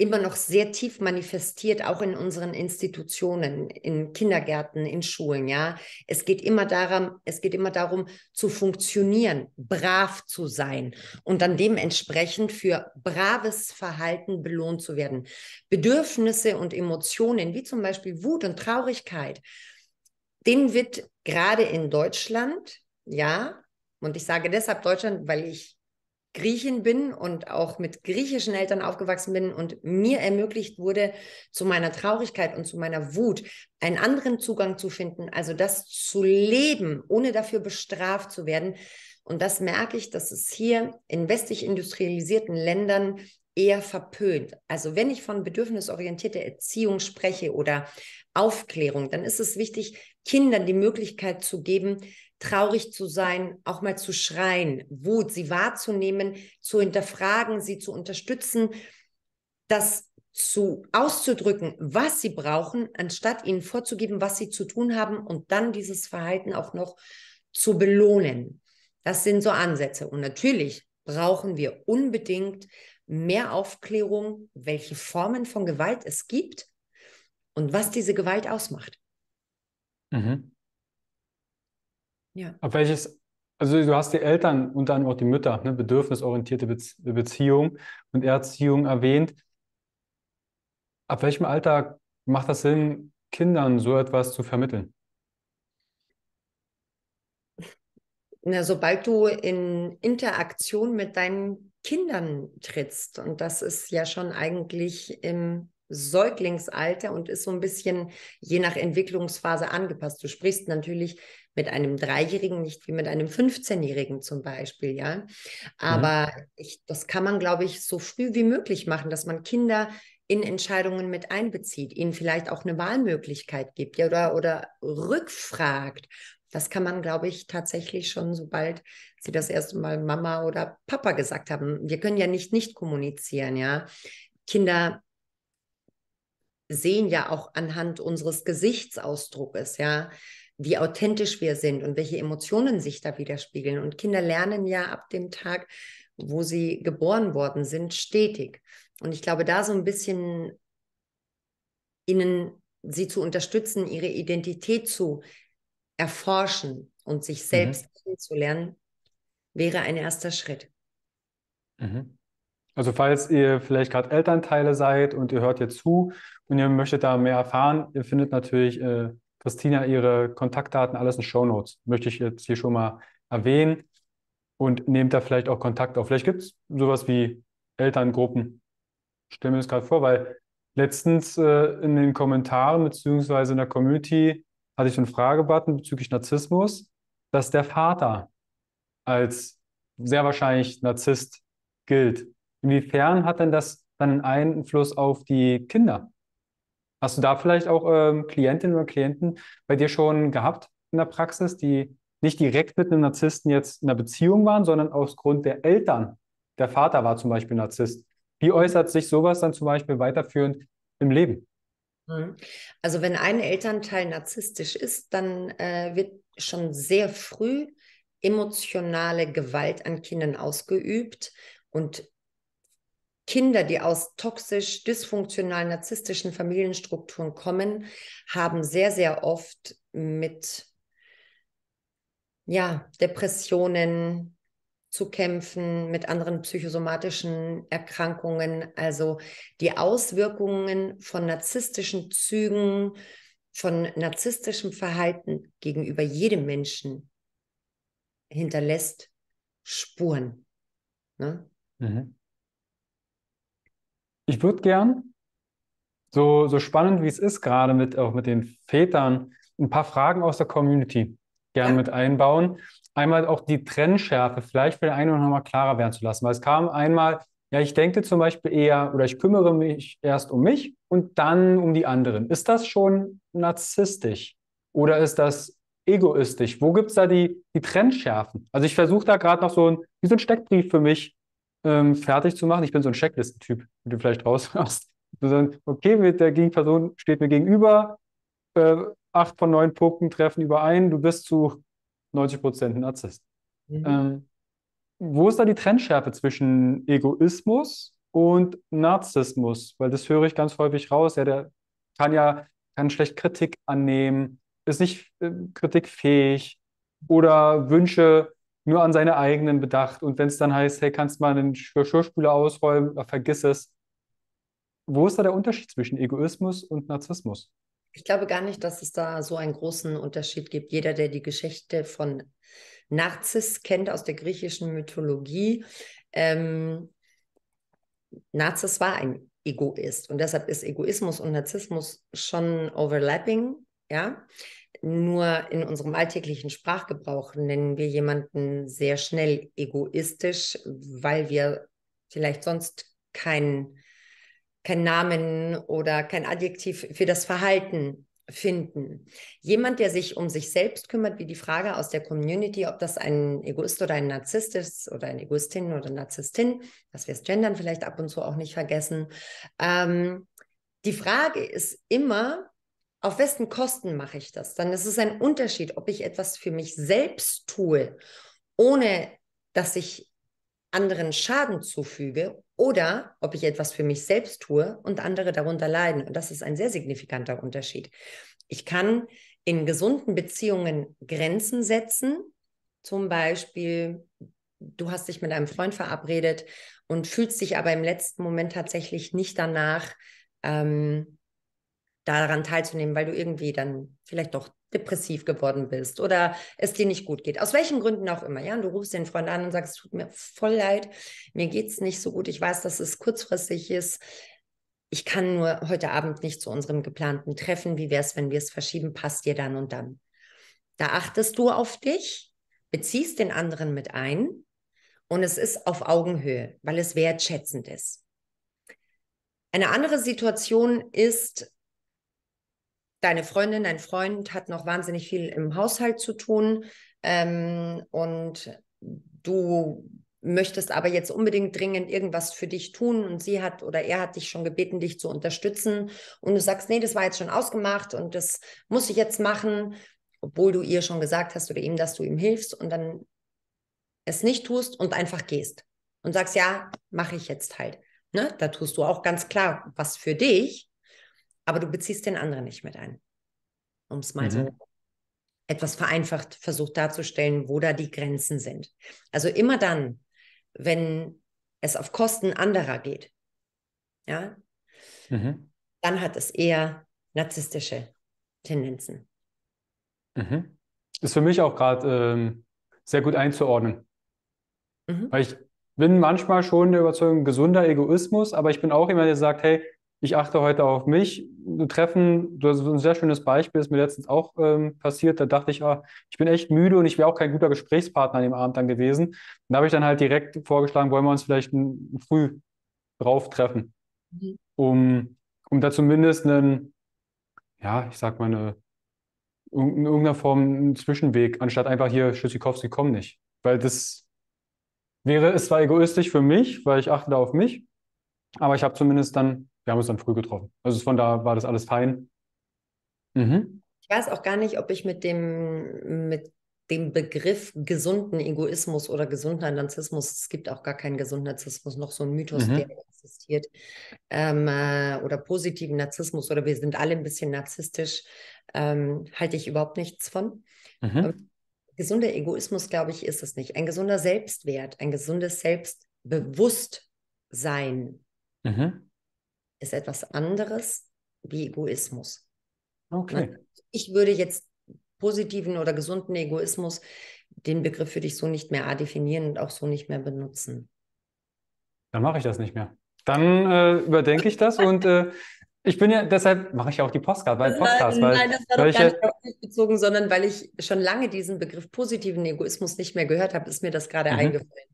immer noch sehr tief manifestiert, auch in unseren Institutionen, in Kindergärten, in Schulen, ja. Es geht immer darum, es geht immer darum, zu funktionieren, brav zu sein und dann dementsprechend für braves Verhalten belohnt zu werden. Bedürfnisse und Emotionen, wie zum Beispiel Wut und Traurigkeit, denen wird gerade in Deutschland, ja, und ich sage deshalb Deutschland, weil ich Griechin bin und auch mit griechischen Eltern aufgewachsen bin und mir ermöglicht wurde, zu meiner Traurigkeit und zu meiner Wut einen anderen Zugang zu finden, also das zu leben, ohne dafür bestraft zu werden. Und das merke ich, dass es hier in westlich industrialisierten Ländern eher verpönt. Also wenn ich von bedürfnisorientierter Erziehung spreche oder Aufklärung, dann ist es wichtig, Kindern die Möglichkeit zu geben, traurig zu sein, auch mal zu schreien, Wut, sie wahrzunehmen, zu hinterfragen, sie zu unterstützen, das zu auszudrücken, was sie brauchen, anstatt ihnen vorzugeben, was sie zu tun haben und dann dieses Verhalten auch noch zu belohnen. Das sind so Ansätze. Und natürlich brauchen wir unbedingt mehr Aufklärung, welche Formen von Gewalt es gibt und was diese Gewalt ausmacht. Mhm. Ja. Ab welches, also du hast die Eltern und dann auch die Mütter, ne, bedürfnisorientierte Beziehung und Erziehung erwähnt. Ab welchem Alter macht das Sinn, Kindern so etwas zu vermitteln? Na, sobald du in Interaktion mit deinen Kindern trittst, und das ist ja schon eigentlich im Säuglingsalter und ist so ein bisschen je nach Entwicklungsphase angepasst. Du sprichst natürlich mit einem Dreijährigen nicht wie mit einem 15-Jährigen zum Beispiel, ja. Mhm. Aber ja. Ich, das kann man, glaube ich, so früh wie möglich machen, dass man Kinder in Entscheidungen mit einbezieht, ihnen vielleicht auch eine Wahlmöglichkeit gibt ja, oder, oder rückfragt. Das kann man, glaube ich, tatsächlich schon, sobald sie das erste Mal Mama oder Papa gesagt haben. Wir können ja nicht nicht kommunizieren, ja. Kinder sehen ja auch anhand unseres Gesichtsausdruckes, ja, wie authentisch wir sind und welche Emotionen sich da widerspiegeln. Und Kinder lernen ja ab dem Tag, wo sie geboren worden sind, stetig. Und ich glaube, da so ein bisschen ihnen sie zu unterstützen, ihre Identität zu erforschen und sich mhm. selbst mhm. kennenzulernen, wäre ein erster Schritt. Mhm. Also falls ihr vielleicht gerade Elternteile seid und ihr hört jetzt zu und ihr möchtet da mehr erfahren, ihr findet natürlich äh, Christina ihre Kontaktdaten alles in Show Notes. Möchte ich jetzt hier schon mal erwähnen. Und nehmt da vielleicht auch Kontakt auf. Vielleicht gibt es sowas wie Elterngruppen. Stell mir das gerade vor, weil letztens äh, in den Kommentaren bzw. in der Community hatte ich einen Fragebutton bezüglich Narzissmus, dass der Vater als sehr wahrscheinlich Narzisst gilt. Inwiefern hat denn das dann einen Einfluss auf die Kinder? Hast du da vielleicht auch ähm, Klientinnen oder Klienten bei dir schon gehabt in der Praxis, die nicht direkt mit einem Narzissten jetzt in einer Beziehung waren, sondern ausgrund der Eltern? Der Vater war zum Beispiel Narzisst. Wie äußert sich sowas dann zum Beispiel weiterführend im Leben? Mhm. Also wenn ein Elternteil narzisstisch ist, dann äh, wird schon sehr früh emotionale Gewalt an Kindern ausgeübt und Kinder, die aus toxisch, dysfunktionalen, narzisstischen Familienstrukturen kommen, haben sehr, sehr oft mit ja, Depressionen zu kämpfen, mit anderen psychosomatischen Erkrankungen. Also die Auswirkungen von narzisstischen Zügen, von narzisstischem Verhalten gegenüber jedem Menschen hinterlässt Spuren. Ne? Mhm ich würde gern, so, so spannend wie es ist, gerade mit, auch mit den Vätern, ein paar Fragen aus der Community gerne mit einbauen. Einmal auch die Trennschärfe, vielleicht für den einen oder anderen klarer werden zu lassen. Weil es kam einmal, ja, ich denke zum Beispiel eher oder ich kümmere mich erst um mich und dann um die anderen. Ist das schon narzisstisch oder ist das egoistisch? Wo gibt es da die, die Trennschärfen? Also ich versuche da gerade noch so ein, wie so ein Steckbrief für mich ähm, fertig zu machen. Ich bin so ein Checklistentyp, wie du vielleicht raushörst. Okay, mit der Gegenperson steht mir gegenüber, äh, acht von neun Punkten treffen überein, du bist zu 90 Prozent ein Narzisst. Mhm. Ähm, wo ist da die Trennschärfe zwischen Egoismus und Narzissmus? Weil das höre ich ganz häufig raus. Ja, der kann ja kann schlecht Kritik annehmen, ist nicht äh, kritikfähig oder Wünsche nur an seine eigenen bedacht. Und wenn es dann heißt, hey, kannst du mal einen Geschirrspüler ausräumen, äh, vergiss es. Wo ist da der Unterschied zwischen Egoismus und Narzissmus? Ich glaube gar nicht, dass es da so einen großen Unterschied gibt. Jeder, der die Geschichte von Narziss kennt aus der griechischen Mythologie, ähm, Narziss war ein Egoist und deshalb ist Egoismus und Narzissmus schon overlapping ja? Nur in unserem alltäglichen Sprachgebrauch nennen wir jemanden sehr schnell egoistisch, weil wir vielleicht sonst keinen kein Namen oder kein Adjektiv für das Verhalten finden. Jemand, der sich um sich selbst kümmert, wie die Frage aus der Community, ob das ein Egoist oder ein Narzisst ist oder eine Egoistin oder Narzisstin, dass wir es gendern vielleicht ab und zu auch nicht vergessen. Ähm, die Frage ist immer, auf wessen Kosten mache ich das? Dann ist es ein Unterschied, ob ich etwas für mich selbst tue, ohne dass ich anderen Schaden zufüge, oder ob ich etwas für mich selbst tue und andere darunter leiden. Und das ist ein sehr signifikanter Unterschied. Ich kann in gesunden Beziehungen Grenzen setzen, zum Beispiel, du hast dich mit einem Freund verabredet und fühlst dich aber im letzten Moment tatsächlich nicht danach, ähm, daran teilzunehmen, weil du irgendwie dann vielleicht doch depressiv geworden bist oder es dir nicht gut geht. Aus welchen Gründen auch immer. Ja, und du rufst den Freund an und sagst, tut mir voll leid, mir geht es nicht so gut. Ich weiß, dass es kurzfristig ist. Ich kann nur heute Abend nicht zu unserem geplanten Treffen. Wie wäre es, wenn wir es verschieben? Passt dir dann und dann. Da achtest du auf dich, beziehst den anderen mit ein und es ist auf Augenhöhe, weil es wertschätzend ist. Eine andere Situation ist, deine Freundin, dein Freund hat noch wahnsinnig viel im Haushalt zu tun ähm, und du möchtest aber jetzt unbedingt dringend irgendwas für dich tun und sie hat oder er hat dich schon gebeten, dich zu unterstützen und du sagst, nee, das war jetzt schon ausgemacht und das muss ich jetzt machen, obwohl du ihr schon gesagt hast oder ihm, dass du ihm hilfst und dann es nicht tust und einfach gehst und sagst, ja, mache ich jetzt halt. Ne? Da tust du auch ganz klar was für dich, aber du beziehst den anderen nicht mit ein. Um es mal mhm. so etwas vereinfacht versucht darzustellen, wo da die Grenzen sind. Also immer dann, wenn es auf Kosten anderer geht, ja, mhm. dann hat es eher narzisstische Tendenzen. Mhm. Ist für mich auch gerade ähm, sehr gut einzuordnen. Mhm. Weil ich bin manchmal schon der Überzeugung, gesunder Egoismus, aber ich bin auch jemand, der sagt, hey, ich achte heute auf mich. Treffen, das ist ein sehr schönes Beispiel, ist mir letztens auch ähm, passiert. Da dachte ich, ah, ich bin echt müde und ich wäre auch kein guter Gesprächspartner an dem Abend dann gewesen. Da habe ich dann halt direkt vorgeschlagen, wollen wir uns vielleicht ein, früh drauf treffen, mhm. um, um da zumindest einen, ja, ich sag mal, eine, in irgendeiner Form einen Zwischenweg, anstatt einfach hier, Schüssikowski, komm nicht. Weil das wäre, es zwar egoistisch für mich, weil ich achte da auf mich, aber ich habe zumindest dann wir haben uns dann früh getroffen. Also von da war das alles fein. Mhm. Ich weiß auch gar nicht, ob ich mit dem, mit dem Begriff gesunden Egoismus oder gesunder Narzissmus, es gibt auch gar keinen gesunden Narzissmus, noch so ein Mythos, mhm. der existiert, ähm, äh, oder positiven Narzissmus oder wir sind alle ein bisschen narzisstisch, ähm, halte ich überhaupt nichts von. Mhm. Ähm, gesunder Egoismus, glaube ich, ist es nicht. Ein gesunder Selbstwert, ein gesundes Selbstbewusstsein. Mhm ist etwas anderes wie Egoismus. Okay. Ich würde jetzt positiven oder gesunden Egoismus, den Begriff für dich so nicht mehr definieren und auch so nicht mehr benutzen. Dann mache ich das nicht mehr. Dann äh, überdenke ich das und äh, ich bin ja, deshalb mache ich ja auch die Postcard, weil Podcast. Nein, weil, nein, das war doch gar nicht auf mich bezogen, sondern weil ich schon lange diesen Begriff positiven Egoismus nicht mehr gehört habe, ist mir das gerade mhm. eingefallen.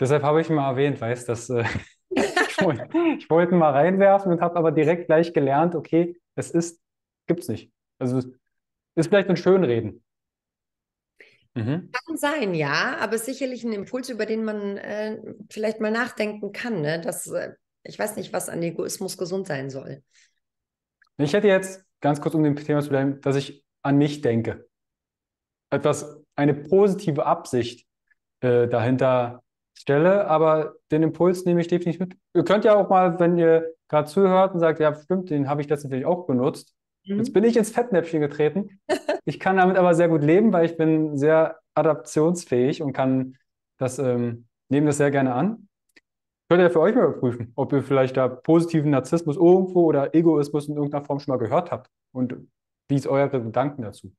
Deshalb habe ich mal erwähnt, weißt du, dass. Äh, ich, wollte, ich mal reinwerfen und habe aber direkt gleich gelernt, okay, es ist, gibt's nicht. Also ist vielleicht ein Schönreden. Mhm. Kann sein, ja, aber sicherlich ein Impuls, über den man äh, vielleicht mal nachdenken kann. Ne? Dass, äh, ich weiß nicht, was an Egoismus gesund sein soll. Ich hätte jetzt, ganz kurz um dem Thema zu bleiben, dass ich an mich denke. Etwas, eine positive Absicht äh, dahinter stelle, aber den Impuls nehme ich definitiv mit. Ihr könnt ja auch mal, wenn ihr gerade zuhört und sagt, ja, stimmt, den habe ich letztens natürlich auch benutzt. Mhm. Jetzt bin ich ins Fettnäpfchen getreten. ich kann damit aber sehr gut leben, weil ich bin sehr adaptionsfähig und kann das, ähm, nehme das sehr gerne an. Könnt ihr für euch mal überprüfen, ob ihr vielleicht da positiven Narzissmus irgendwo oder Egoismus in irgendeiner Form schon mal gehört habt und wie ist eure Gedanken dazu?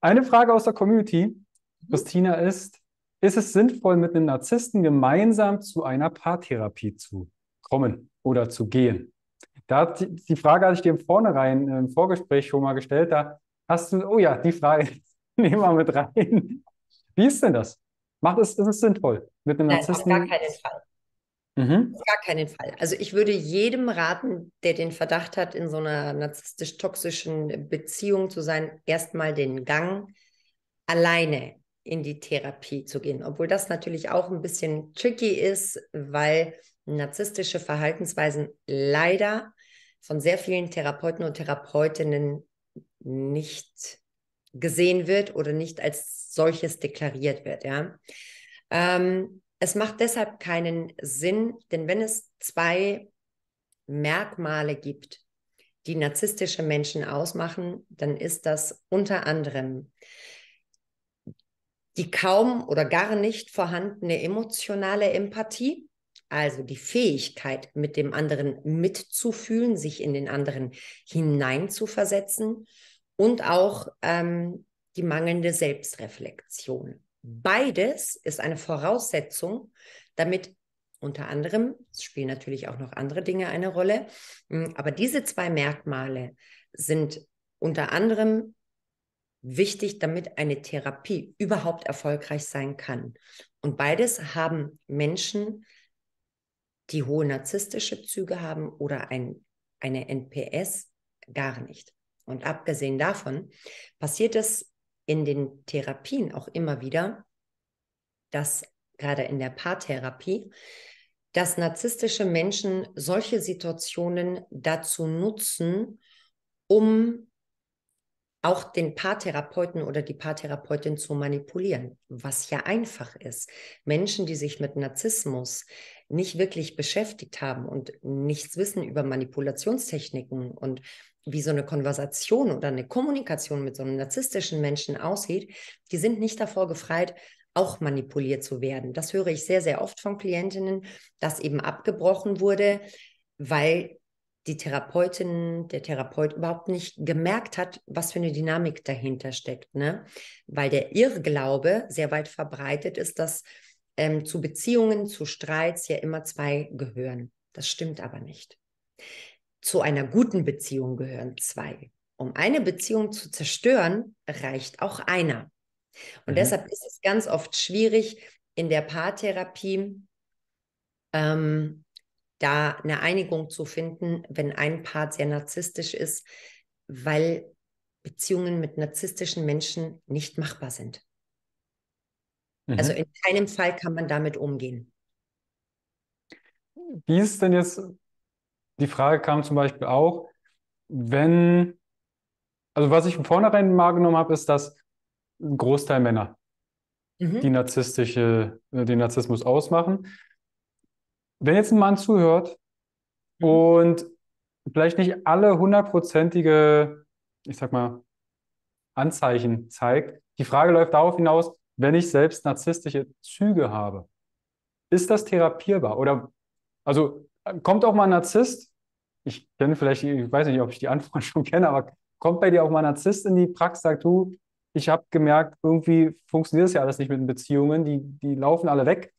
Eine Frage aus der Community, mhm. Christina, ist, ist es sinnvoll, mit einem Narzissten gemeinsam zu einer Paartherapie zu kommen oder zu gehen? Da die Frage hatte ich dir im Vornherein äh, im Vorgespräch schon mal gestellt. Da hast du, oh ja, die Frage nehmen wir mit rein. Wie ist denn das? Macht es, ist es sinnvoll mit einem Nein, Narzissten? Auf gar keinen Fall. Mhm. Auf gar keinen Fall. Also ich würde jedem raten, der den Verdacht hat, in so einer narzisstisch-toxischen Beziehung zu sein, erstmal den Gang alleine in die Therapie zu gehen. Obwohl das natürlich auch ein bisschen tricky ist, weil narzisstische Verhaltensweisen leider von sehr vielen Therapeuten und Therapeutinnen nicht gesehen wird oder nicht als solches deklariert wird. Ja. Ähm, es macht deshalb keinen Sinn, denn wenn es zwei Merkmale gibt, die narzisstische Menschen ausmachen, dann ist das unter anderem die kaum oder gar nicht vorhandene emotionale Empathie, also die Fähigkeit, mit dem anderen mitzufühlen, sich in den anderen hineinzuversetzen und auch ähm, die mangelnde Selbstreflexion. Beides ist eine Voraussetzung, damit unter anderem, es spielen natürlich auch noch andere Dinge eine Rolle, hm, aber diese zwei Merkmale sind unter anderem wichtig, damit eine Therapie überhaupt erfolgreich sein kann. Und beides haben Menschen, die hohe narzisstische Züge haben oder ein, eine NPS, gar nicht. Und abgesehen davon passiert es in den Therapien auch immer wieder, dass gerade in der Paartherapie, dass narzisstische Menschen solche Situationen dazu nutzen, um auch den Paartherapeuten oder die Paartherapeutin zu manipulieren, was ja einfach ist. Menschen, die sich mit Narzissmus nicht wirklich beschäftigt haben und nichts wissen über Manipulationstechniken und wie so eine Konversation oder eine Kommunikation mit so einem narzisstischen Menschen aussieht, die sind nicht davor gefreit, auch manipuliert zu werden. Das höre ich sehr, sehr oft von Klientinnen, dass eben abgebrochen wurde, weil die Therapeutin, der Therapeut überhaupt nicht gemerkt hat, was für eine Dynamik dahinter steckt. Ne? Weil der Irrglaube sehr weit verbreitet ist, dass ähm, zu Beziehungen, zu Streits ja immer zwei gehören. Das stimmt aber nicht. Zu einer guten Beziehung gehören zwei. Um eine Beziehung zu zerstören, reicht auch einer. Und mhm. deshalb ist es ganz oft schwierig, in der Paartherapie ähm, da eine Einigung zu finden, wenn ein Part sehr narzisstisch ist, weil Beziehungen mit narzisstischen Menschen nicht machbar sind. Also mhm. Also in keinem Fall kann man damit umgehen. Wie ist denn jetzt, die Frage kam zum Beispiel auch, wenn, also was ich von vornherein wahrgenommen habe, ist, dass ein Großteil Männer mhm. die narzisstische, äh, den Narzissmus ausmachen wenn jetzt ein Mann zuhört mhm. und vielleicht nicht alle hundertprozentige, ich sag mal, Anzeichen zeigt, die Frage läuft darauf hinaus, wenn ich selbst narzisstische Züge habe, ist das therapierbar? Oder also kommt auch mal ein Narzisst, ich kenne vielleicht, ich weiß nicht, ob ich die Antwort schon kenne, aber kommt bei dir auch mal ein Narzisst in die Praxis, sagt du, ich habe gemerkt, irgendwie funktioniert das ja alles nicht mit den Beziehungen, die, die laufen alle weg.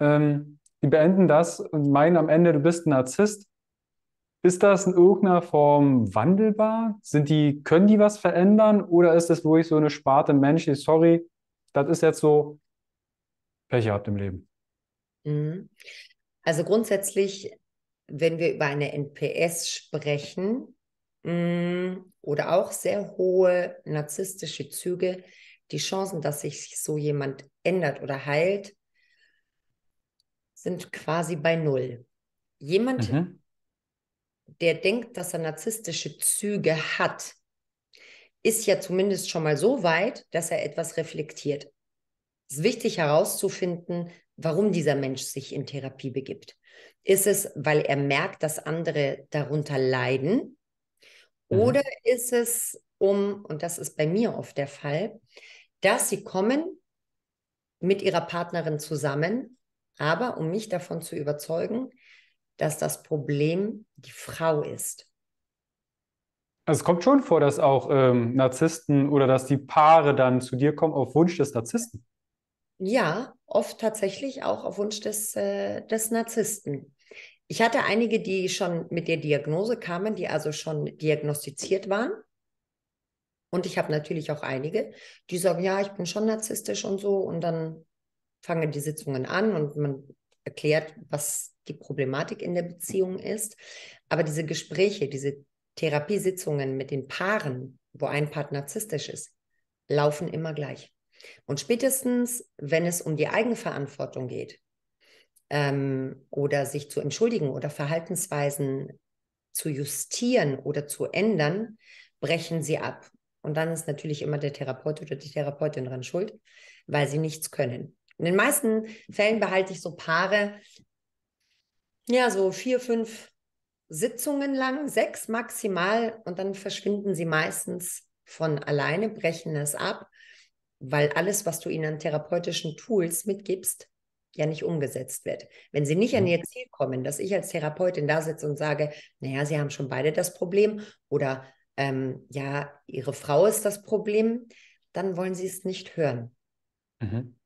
Ähm, die beenden das und meinen am Ende, du bist ein Narzisst. Ist das in irgendeiner Form wandelbar? Sind die, können die was verändern? Oder ist das wirklich so eine Sparte Mensch, die, sorry, das ist jetzt so Pech gehabt im Leben? Mhm. Also grundsätzlich, wenn wir über eine NPS sprechen mhm, oder auch sehr hohe narzisstische Züge, die Chancen, dass sich so jemand ändert oder heilt, sind quasi bei Null. Jemand, mhm. der denkt, dass er narzisstische Züge hat, ist ja zumindest schon mal so weit, dass er etwas reflektiert. Es ist wichtig herauszufinden, warum dieser Mensch sich in Therapie begibt. Ist es, weil er merkt, dass andere darunter leiden? Mhm. Oder ist es um, und das ist bei mir oft der Fall, dass sie kommen mit ihrer Partnerin zusammen aber um mich davon zu überzeugen, dass das Problem die Frau ist. Also es kommt schon vor, dass auch ähm, Narzissten oder dass die Paare dann zu dir kommen auf Wunsch des Narzissten. Ja, oft tatsächlich auch auf Wunsch des, äh, des Narzissten. Ich hatte einige, die schon mit der Diagnose kamen, die also schon diagnostiziert waren. Und ich habe natürlich auch einige, die sagen, ja, ich bin schon narzisstisch und so. Und dann fangen die Sitzungen an und man erklärt, was die Problematik in der Beziehung ist. Aber diese Gespräche, diese Therapiesitzungen mit den Paaren, wo ein Part narzisstisch ist, laufen immer gleich. Und spätestens, wenn es um die Eigenverantwortung geht ähm, oder sich zu entschuldigen oder Verhaltensweisen zu justieren oder zu ändern, brechen sie ab. Und dann ist natürlich immer der Therapeut oder die Therapeutin dran schuld, weil sie nichts können. In den meisten Fällen behalte ich so Paare, ja, so vier, fünf Sitzungen lang, sechs maximal, und dann verschwinden sie meistens von alleine, brechen es ab, weil alles, was du ihnen an therapeutischen Tools mitgibst, ja nicht umgesetzt wird. Wenn sie nicht an mhm. ihr Ziel kommen, dass ich als Therapeutin da sitze und sage, naja, sie haben schon beide das Problem oder ähm, ja, ihre Frau ist das Problem, dann wollen sie es nicht hören. Mhm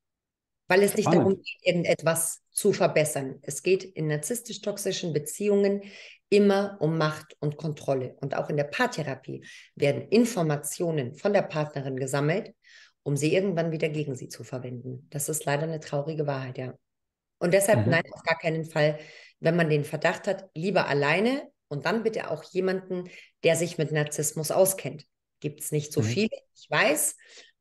weil es nicht Spannend. darum geht, irgendetwas zu verbessern. Es geht in narzisstisch-toxischen Beziehungen immer um Macht und Kontrolle. Und auch in der Paartherapie werden Informationen von der Partnerin gesammelt, um sie irgendwann wieder gegen sie zu verwenden. Das ist leider eine traurige Wahrheit, ja. Und deshalb mhm. nein, auf gar keinen Fall, wenn man den Verdacht hat, lieber alleine und dann bitte auch jemanden, der sich mit Narzissmus auskennt. Gibt es nicht so mhm. viele, ich weiß,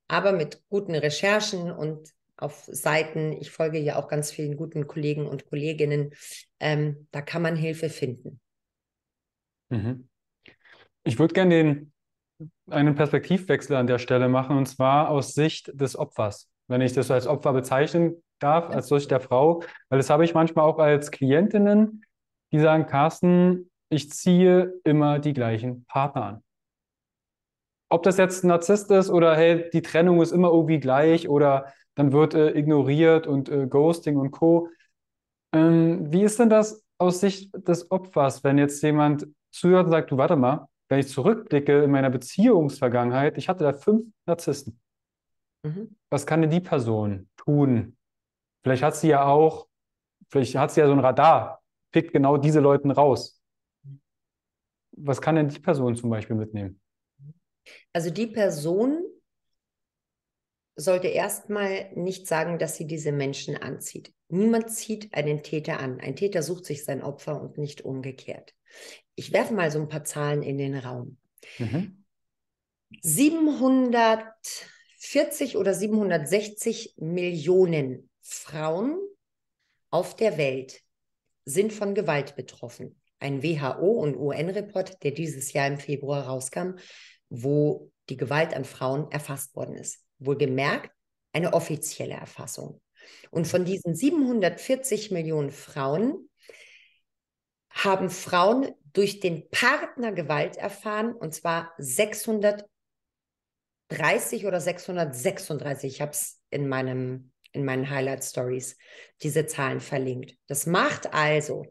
aber mit guten Recherchen und auf Seiten, ich folge ja auch ganz vielen guten Kollegen und Kolleginnen, ähm, da kann man Hilfe finden. Mhm. Ich würde gerne einen Perspektivwechsel an der Stelle machen, und zwar aus Sicht des Opfers. Wenn ich das als Opfer bezeichnen darf, als Sicht der Frau, weil das habe ich manchmal auch als Klientinnen, die sagen, Carsten, ich ziehe immer die gleichen Partner an. Ob das jetzt ein Narzisst ist oder hey, die Trennung ist immer irgendwie gleich oder dann wird äh, ignoriert und äh, Ghosting und Co. Ähm, wie ist denn das aus Sicht des Opfers, wenn jetzt jemand zuhört und sagt, du warte mal, wenn ich zurückblicke in meiner Beziehungsvergangenheit, ich hatte da fünf Narzissten. Mhm. Was kann denn die Person tun? Vielleicht hat sie ja auch, vielleicht hat sie ja so ein Radar, pickt genau diese Leute raus. Mhm. Was kann denn die Person zum Beispiel mitnehmen? Also die Person sollte erstmal nicht sagen, dass sie diese Menschen anzieht. Niemand zieht einen Täter an. Ein Täter sucht sich sein Opfer und nicht umgekehrt. Ich werfe mal so ein paar Zahlen in den Raum. Mhm. 740 oder 760 Millionen Frauen auf der Welt sind von Gewalt betroffen. Ein WHO- und UN-Report, der dieses Jahr im Februar rauskam, wo die Gewalt an Frauen erfasst worden ist wohlgemerkt eine offizielle Erfassung. Und von diesen 740 Millionen Frauen haben Frauen durch den Partner Gewalt erfahren, und zwar 630 oder 636. Ich habe es in, in meinen Highlight Stories, diese Zahlen verlinkt. Das macht also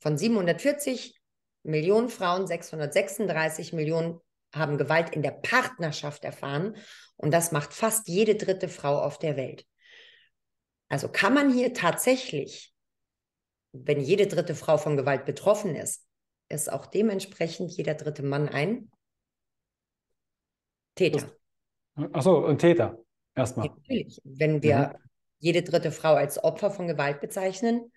von 740 Millionen Frauen 636 Millionen haben Gewalt in der Partnerschaft erfahren und das macht fast jede dritte Frau auf der Welt. Also kann man hier tatsächlich, wenn jede dritte Frau von Gewalt betroffen ist, ist auch dementsprechend jeder dritte Mann ein Täter. Achso, ein Täter erstmal. Natürlich, wenn wir mhm. jede dritte Frau als Opfer von Gewalt bezeichnen,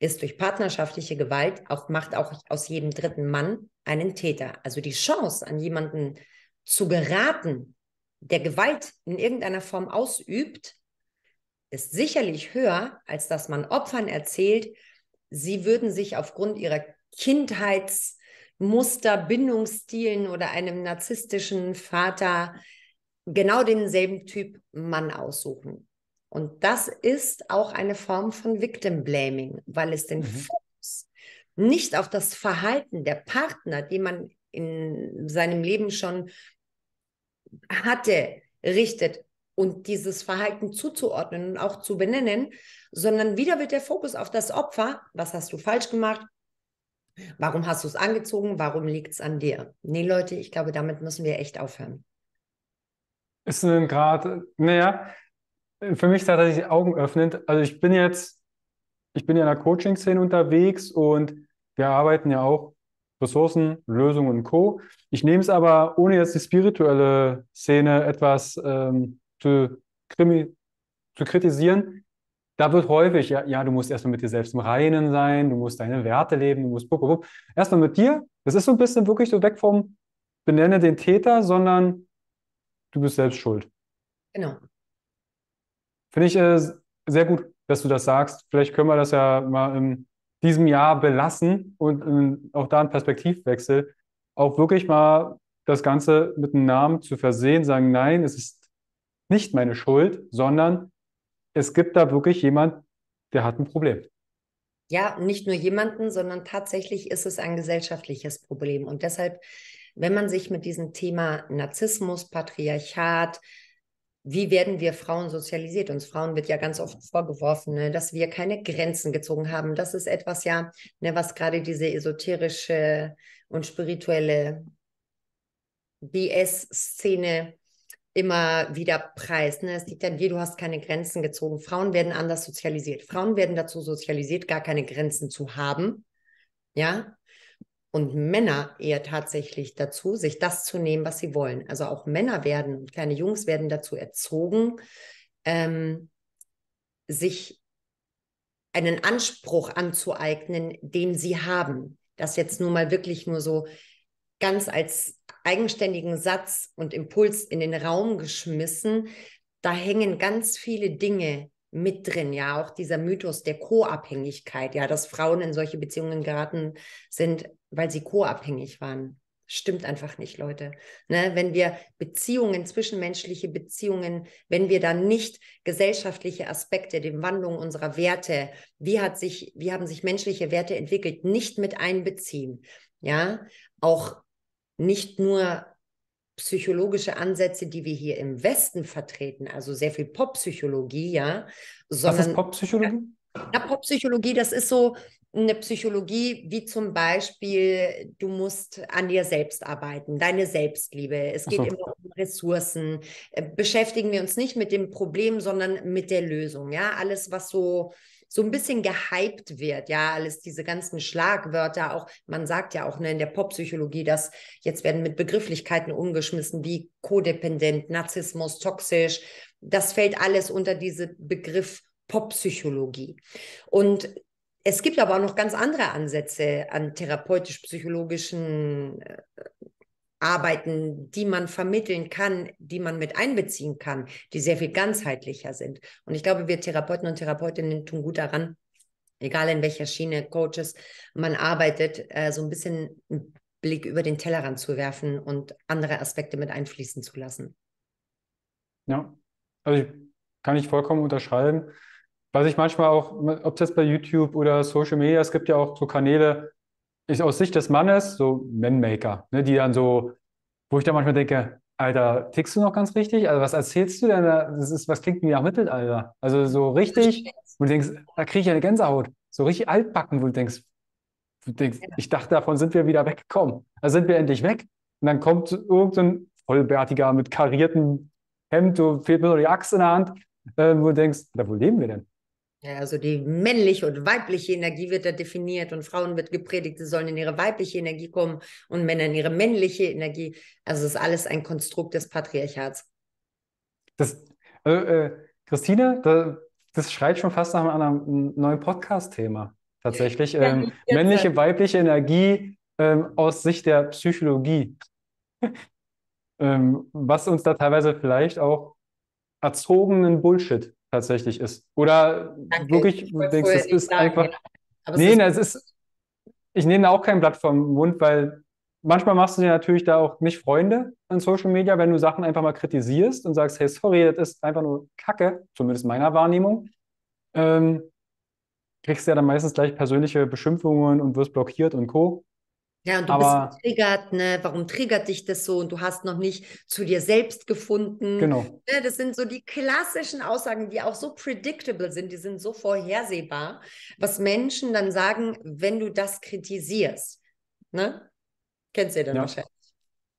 ist durch partnerschaftliche Gewalt auch, macht auch aus jedem dritten Mann einen Täter. Also die Chance, an jemanden zu geraten, der Gewalt in irgendeiner Form ausübt, ist sicherlich höher, als dass man Opfern erzählt, sie würden sich aufgrund ihrer Kindheitsmuster, Bindungsstilen oder einem narzisstischen Vater genau denselben Typ Mann aussuchen. Und das ist auch eine Form von Victim Blaming, weil es den mhm. Fokus nicht auf das Verhalten der Partner, die man in seinem Leben schon hatte, richtet und dieses Verhalten zuzuordnen und auch zu benennen, sondern wieder wird der Fokus auf das Opfer, was hast du falsch gemacht, warum hast du es angezogen, warum liegt es an dir. Nee, Leute, ich glaube, damit müssen wir echt aufhören. Ist ein gerade, naja, für mich tatsächlich Augen öffnend. Also ich bin jetzt, ich bin ja in der Coaching-Szene unterwegs und wir arbeiten ja auch Ressourcen, Lösungen und Co. Ich nehme es aber, ohne jetzt die spirituelle Szene etwas ähm, zu, krimi zu kritisieren, da wird häufig, ja, ja, du musst erstmal mit dir selbst im Reinen sein, du musst deine Werte leben, du musst bup, bup. erstmal mit dir. Das ist so ein bisschen wirklich so weg vom benenne den Täter, sondern du bist selbst schuld. Genau. Finde ich äh, sehr gut, dass du das sagst. Vielleicht können wir das ja mal in diesem Jahr belassen und in, auch da einen Perspektivwechsel auch wirklich mal das Ganze mit einem Namen zu versehen, sagen, nein, es ist nicht meine Schuld, sondern es gibt da wirklich jemand, der hat ein Problem. Ja, nicht nur jemanden, sondern tatsächlich ist es ein gesellschaftliches Problem. Und deshalb, wenn man sich mit diesem Thema Narzissmus, Patriarchat, wie werden wir Frauen sozialisiert? Uns Frauen wird ja ganz oft vorgeworfen, ne, dass wir keine Grenzen gezogen haben. Das ist etwas ja, ne, was gerade diese esoterische und spirituelle BS-Szene immer wieder preist. Ne? Es liegt an dir, du hast keine Grenzen gezogen. Frauen werden anders sozialisiert. Frauen werden dazu sozialisiert, gar keine Grenzen zu haben. Ja, und Männer eher tatsächlich dazu, sich das zu nehmen, was sie wollen. Also auch Männer werden, kleine Jungs werden dazu erzogen, ähm, sich einen Anspruch anzueignen, den sie haben. Das jetzt nun mal wirklich nur so ganz als eigenständigen Satz und Impuls in den Raum geschmissen. Da hängen ganz viele Dinge mit drin, ja, auch dieser Mythos der Co-Abhängigkeit, ja, dass Frauen in solche Beziehungen geraten sind, weil sie co-abhängig waren. Stimmt einfach nicht, Leute. Ne? Wenn wir Beziehungen, zwischenmenschliche Beziehungen, wenn wir dann nicht gesellschaftliche Aspekte, die Wandlung unserer Werte, wie, hat sich, wie haben sich menschliche Werte entwickelt, nicht mit einbeziehen, ja, auch nicht nur psychologische Ansätze, die wir hier im Westen vertreten, also sehr viel Poppsychologie, ja. Sondern, Was ist Poppsychologie? pro Poppsychologie, das ist so eine Psychologie, wie zum Beispiel, du musst an dir selbst arbeiten, deine Selbstliebe. Es geht so. immer um Ressourcen. Äh, beschäftigen wir uns nicht mit dem Problem, sondern mit der Lösung. Ja, alles, was so so ein bisschen gehypt wird, ja, alles diese ganzen Schlagwörter auch, man sagt ja auch ne, in der Poppsychologie, dass jetzt werden mit Begrifflichkeiten umgeschmissen wie Codependent, Narzissmus, toxisch, das fällt alles unter diese Begriff Poppsychologie. Und es gibt aber auch noch ganz andere Ansätze an therapeutisch-psychologischen äh, Arbeiten, die man vermitteln kann, die man mit einbeziehen kann, die sehr viel ganzheitlicher sind. Und ich glaube, wir Therapeuten und Therapeutinnen tun gut daran, egal in welcher Schiene Coaches man arbeitet, äh, so ein bisschen einen Blick über den Tellerrand zu werfen und andere Aspekte mit einfließen zu lassen. Ja, also ich, kann ich vollkommen unterschreiben. Was ich manchmal auch, ob das bei YouTube oder Social Media, es gibt ja auch so Kanäle, ist aus Sicht des Mannes, so Memmaker, ne, die dann so, wo ich dann manchmal denke, Alter, tickst du noch ganz richtig? Also was erzählst du denn da? Das ist, was klingt wie nach Mittelalter. Also so richtig, wo du denkst, da kriege ich eine Gänsehaut. So richtig altbacken, wo du denkst, wo du denkst ich dachte, davon sind wir wieder weggekommen. Also sind wir endlich weg. Und dann kommt irgendein Vollbärtiger mit kariertem Hemd, du fehlt mir noch die Axt in der Hand, ähm, wo du denkst, wo leben wir denn? Ja, also die männliche und weibliche Energie wird da definiert und Frauen wird gepredigt, sie sollen in ihre weibliche Energie kommen und Männer in ihre männliche Energie. Also es ist alles ein Konstrukt des Patriarchats. Das, äh, äh, Christine, da, das schreit schon fast nach einem neuen Podcast-Thema. Tatsächlich. Ähm, ja, männliche, weibliche Energie ähm, aus Sicht der Psychologie. ähm, was uns da teilweise vielleicht auch erzogenen Bullshit tatsächlich ist. Oder Danke, wirklich, du denkst, es ist sagen, einfach. Genau. nee, es ist, es ist. Ich nehme da auch kein Blatt vom Mund, weil manchmal machst du dir natürlich da auch nicht Freunde an Social Media, wenn du Sachen einfach mal kritisierst und sagst, hey, sorry, das ist einfach nur Kacke, zumindest meiner Wahrnehmung. Ähm, kriegst du ja dann meistens gleich persönliche Beschimpfungen und wirst blockiert und Co. Ja, und du Aber, bist getriggert, ne? Warum triggert dich das so? Und du hast noch nicht zu dir selbst gefunden. Genau. Ne? Das sind so die klassischen Aussagen, die auch so predictable sind, die sind so vorhersehbar, was Menschen dann sagen, wenn du das kritisierst. Ne? Kennst du ja dann ja. wahrscheinlich.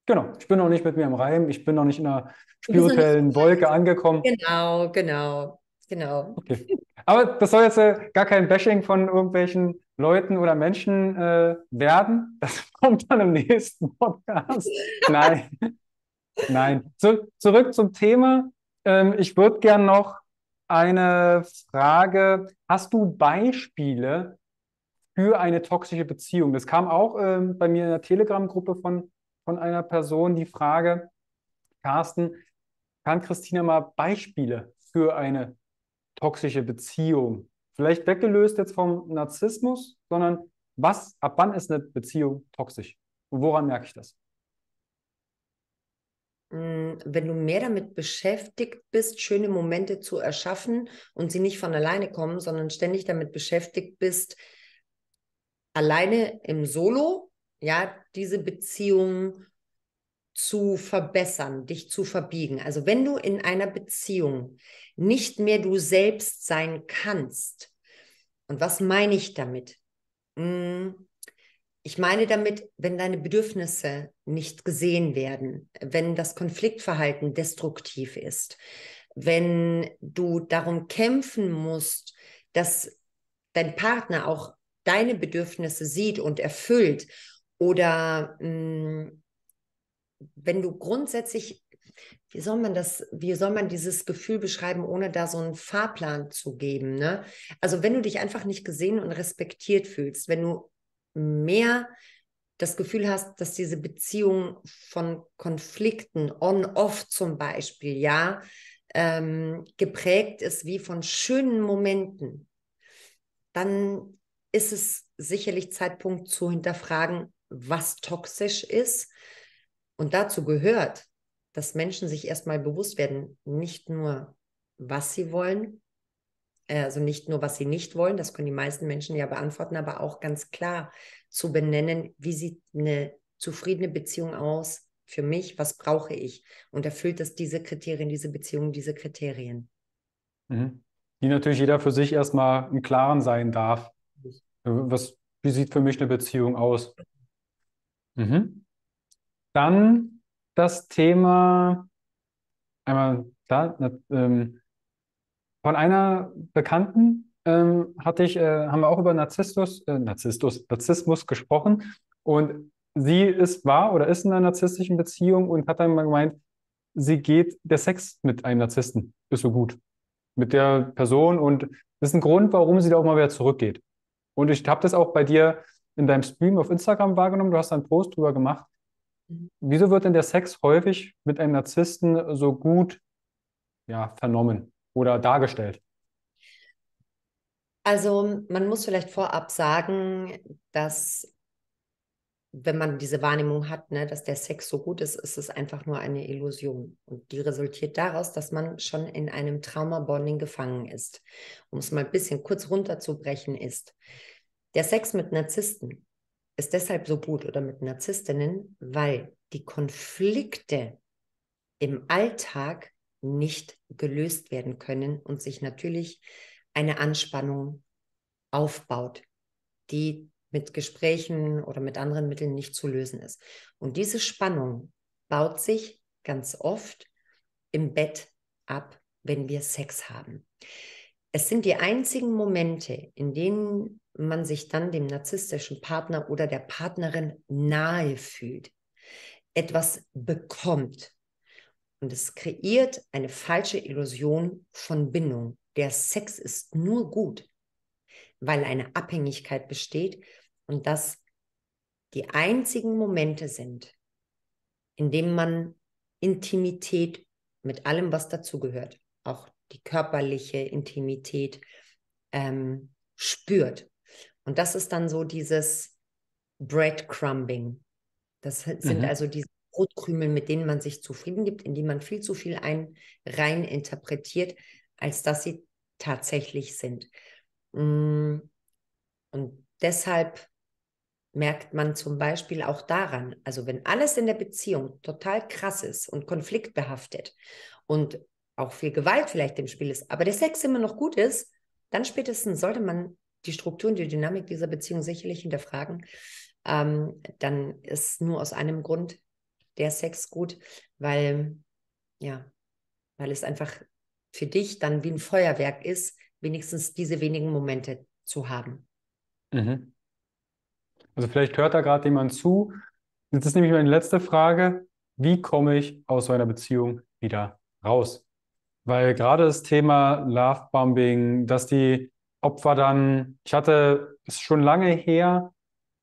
Genau, ich bin noch nicht mit mir im Reim, ich bin noch nicht in einer spirituellen Wolke angekommen. Genau, genau, genau. Okay. Aber das soll jetzt äh, gar kein Bashing von irgendwelchen Leuten oder Menschen äh, werden. Das kommt dann im nächsten Podcast. Nein, nein. Zu, zurück zum Thema. Ähm, ich würde gerne noch eine Frage. Hast du Beispiele für eine toxische Beziehung? Das kam auch ähm, bei mir in der Telegram-Gruppe von, von einer Person, die Frage, Carsten, kann Christina mal Beispiele für eine toxische Beziehung Vielleicht weggelöst jetzt vom Narzissmus, sondern was, ab wann ist eine Beziehung toxisch? Und woran merke ich das? Mm, wenn du mehr damit beschäftigt bist, schöne Momente zu erschaffen und sie nicht von alleine kommen, sondern ständig damit beschäftigt bist, alleine im Solo, ja, diese Beziehung zu verbessern, dich zu verbiegen. Also wenn du in einer Beziehung nicht mehr du selbst sein kannst, und was meine ich damit? Hm, ich meine damit, wenn deine Bedürfnisse nicht gesehen werden, wenn das Konfliktverhalten destruktiv ist, wenn du darum kämpfen musst, dass dein Partner auch deine Bedürfnisse sieht und erfüllt oder mh, hm, wenn du grundsätzlich, wie soll man das, wie soll man dieses Gefühl beschreiben, ohne da so einen Fahrplan zu geben? Ne? Also wenn du dich einfach nicht gesehen und respektiert fühlst, wenn du mehr das Gefühl hast, dass diese Beziehung von Konflikten, on-off zum Beispiel, ja, ähm, geprägt ist wie von schönen Momenten, dann ist es sicherlich Zeitpunkt zu hinterfragen, was toxisch ist, und dazu gehört, dass Menschen sich erstmal bewusst werden, nicht nur, was sie wollen, äh, also nicht nur, was sie nicht wollen, das können die meisten Menschen ja beantworten, aber auch ganz klar zu benennen, wie sieht eine zufriedene Beziehung aus für mich, was brauche ich und erfüllt das diese Kriterien, diese Beziehung, diese Kriterien. Mhm. Die natürlich jeder für sich erstmal im Klaren sein darf. Äh, was, wie sieht für mich eine Beziehung aus? Mhm. Dann das Thema, einmal da, ähm, von einer Bekannten ähm, hatte ich, äh, haben wir auch über Narzissmus, äh, Narzissmus, Narzissmus gesprochen. Und sie ist, war oder ist in einer narzisstischen Beziehung und hat dann mal gemeint, sie geht, der Sex mit einem Narzissten ist so gut. Mit der Person. Und das ist ein Grund, warum sie da auch mal wieder zurückgeht. Und ich habe das auch bei dir in deinem Stream auf Instagram wahrgenommen. Du hast einen Post drüber gemacht, Wieso wird denn der Sex häufig mit einem Narzissten so gut ja, vernommen oder dargestellt? Also man muss vielleicht vorab sagen, dass wenn man diese Wahrnehmung hat, ne, dass der Sex so gut ist, ist es einfach nur eine Illusion. Und die resultiert daraus, dass man schon in einem Trauma-Bonding gefangen ist. Um es mal ein bisschen kurz runterzubrechen ist. Der Sex mit Narzissten ist deshalb so gut oder mit Narzisstinnen, weil die Konflikte im Alltag nicht gelöst werden können und sich natürlich eine Anspannung aufbaut, die mit Gesprächen oder mit anderen Mitteln nicht zu lösen ist. Und diese Spannung baut sich ganz oft im Bett ab, wenn wir Sex haben. Es sind die einzigen Momente, in denen man sich dann dem narzisstischen Partner oder der Partnerin nahe fühlt, etwas bekommt. Und es kreiert eine falsche Illusion von Bindung. Der Sex ist nur gut, weil eine Abhängigkeit besteht und das die einzigen Momente sind, in denen man Intimität mit allem, was dazugehört, auch die körperliche Intimität ähm, spürt. Und das ist dann so dieses Breadcrumbing. Das sind mhm. also diese Brotkrümel, mit denen man sich zufrieden gibt, in die man viel zu viel ein, rein interpretiert, als dass sie tatsächlich sind. Mm, und deshalb merkt man zum Beispiel auch daran, also wenn alles in der Beziehung total krass ist und konfliktbehaftet und auch viel Gewalt vielleicht im Spiel ist, aber der Sex immer noch gut ist, dann spätestens sollte man die Struktur und die Dynamik dieser Beziehung sicherlich hinterfragen. Ähm, dann ist nur aus einem Grund der Sex gut, weil ja, weil es einfach für dich dann wie ein Feuerwerk ist, wenigstens diese wenigen Momente zu haben. Mhm. Also vielleicht hört da gerade jemand zu. Jetzt ist nämlich meine letzte Frage. Wie komme ich aus so einer Beziehung wieder raus? Weil gerade das Thema Lovebombing, dass die Opfer dann, ich hatte, es schon lange her,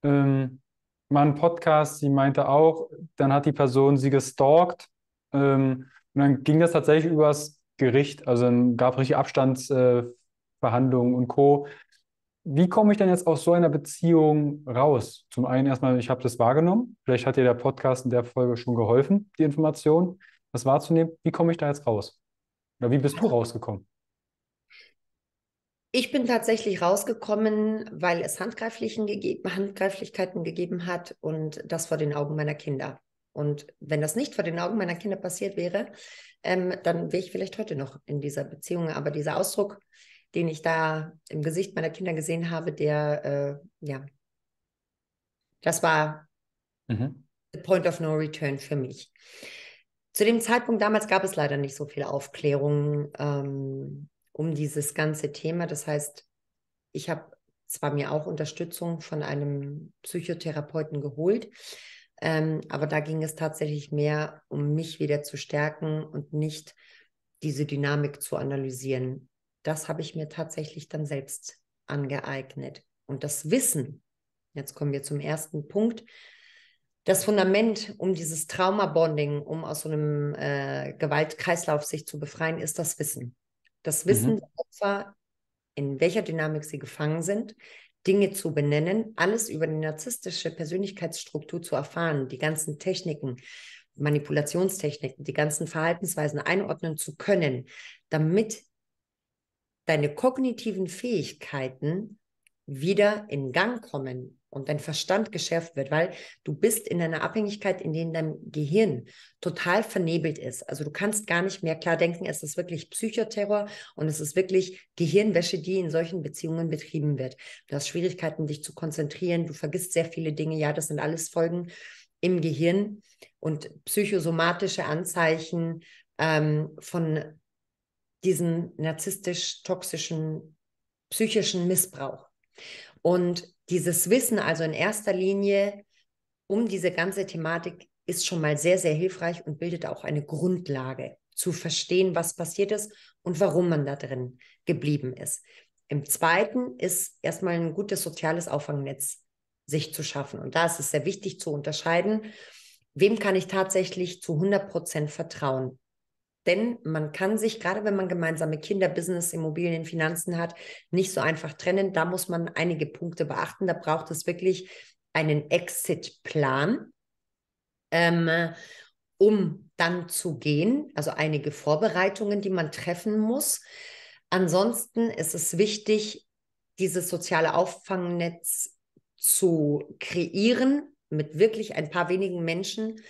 ähm, mal einen Podcast, sie meinte auch, dann hat die Person sie gestalkt ähm, und dann ging das tatsächlich übers Gericht, also dann gab es richtig Abstandsverhandlungen äh, und Co. Wie komme ich denn jetzt aus so einer Beziehung raus? Zum einen erstmal, ich habe das wahrgenommen, vielleicht hat dir der Podcast in der Folge schon geholfen, die Information, das wahrzunehmen. Wie komme ich da jetzt raus? Oder wie bist du rausgekommen? Ich bin tatsächlich rausgekommen, weil es Handgreiflichen gegeben, Handgreiflichkeiten gegeben hat und das vor den Augen meiner Kinder. Und wenn das nicht vor den Augen meiner Kinder passiert wäre, ähm, dann wäre ich vielleicht heute noch in dieser Beziehung. Aber dieser Ausdruck, den ich da im Gesicht meiner Kinder gesehen habe, der, äh, ja, das war mhm. the point of no return für mich. Zu dem Zeitpunkt damals gab es leider nicht so viel Aufklärung ähm, um dieses ganze Thema. Das heißt, ich habe zwar mir auch Unterstützung von einem Psychotherapeuten geholt, ähm, aber da ging es tatsächlich mehr um mich wieder zu stärken und nicht diese Dynamik zu analysieren. Das habe ich mir tatsächlich dann selbst angeeignet. Und das Wissen, jetzt kommen wir zum ersten Punkt, das Fundament, um dieses Trauma-Bonding, um aus so einem äh, Gewaltkreislauf sich zu befreien, ist das Wissen. Das mhm. Wissen mhm. der Opfer, in welcher Dynamik sie gefangen sind, Dinge zu benennen, alles über die narzisstische Persönlichkeitsstruktur zu erfahren, die ganzen Techniken, Manipulationstechniken, die ganzen Verhaltensweisen einordnen zu können, damit deine kognitiven Fähigkeiten wieder in Gang kommen, und dein Verstand geschärft wird, weil du bist in einer Abhängigkeit, in der dein Gehirn total vernebelt ist. Also du kannst gar nicht mehr klar denken, es ist wirklich Psychoterror und es ist wirklich Gehirnwäsche, die in solchen Beziehungen betrieben wird. Du hast Schwierigkeiten, dich zu konzentrieren, du vergisst sehr viele Dinge. Ja, das sind alles Folgen im Gehirn und psychosomatische Anzeichen ähm, von diesem narzisstisch-toxischen psychischen Missbrauch. Und dieses Wissen, also in erster Linie um diese ganze Thematik, ist schon mal sehr, sehr hilfreich und bildet auch eine Grundlage zu verstehen, was passiert ist und warum man da drin geblieben ist. Im zweiten ist erstmal ein gutes soziales Auffangnetz sich zu schaffen. Und da ist es sehr wichtig zu unterscheiden, wem kann ich tatsächlich zu 100 Prozent vertrauen. Denn man kann sich, gerade wenn man gemeinsame Kinder, Business, Immobilien, Finanzen hat, nicht so einfach trennen. Da muss man einige Punkte beachten. Da braucht es wirklich einen Exit-Plan, ähm, um dann zu gehen. Also einige Vorbereitungen, die man treffen muss. Ansonsten ist es wichtig, dieses soziale Auffangnetz zu kreieren mit wirklich ein paar wenigen Menschen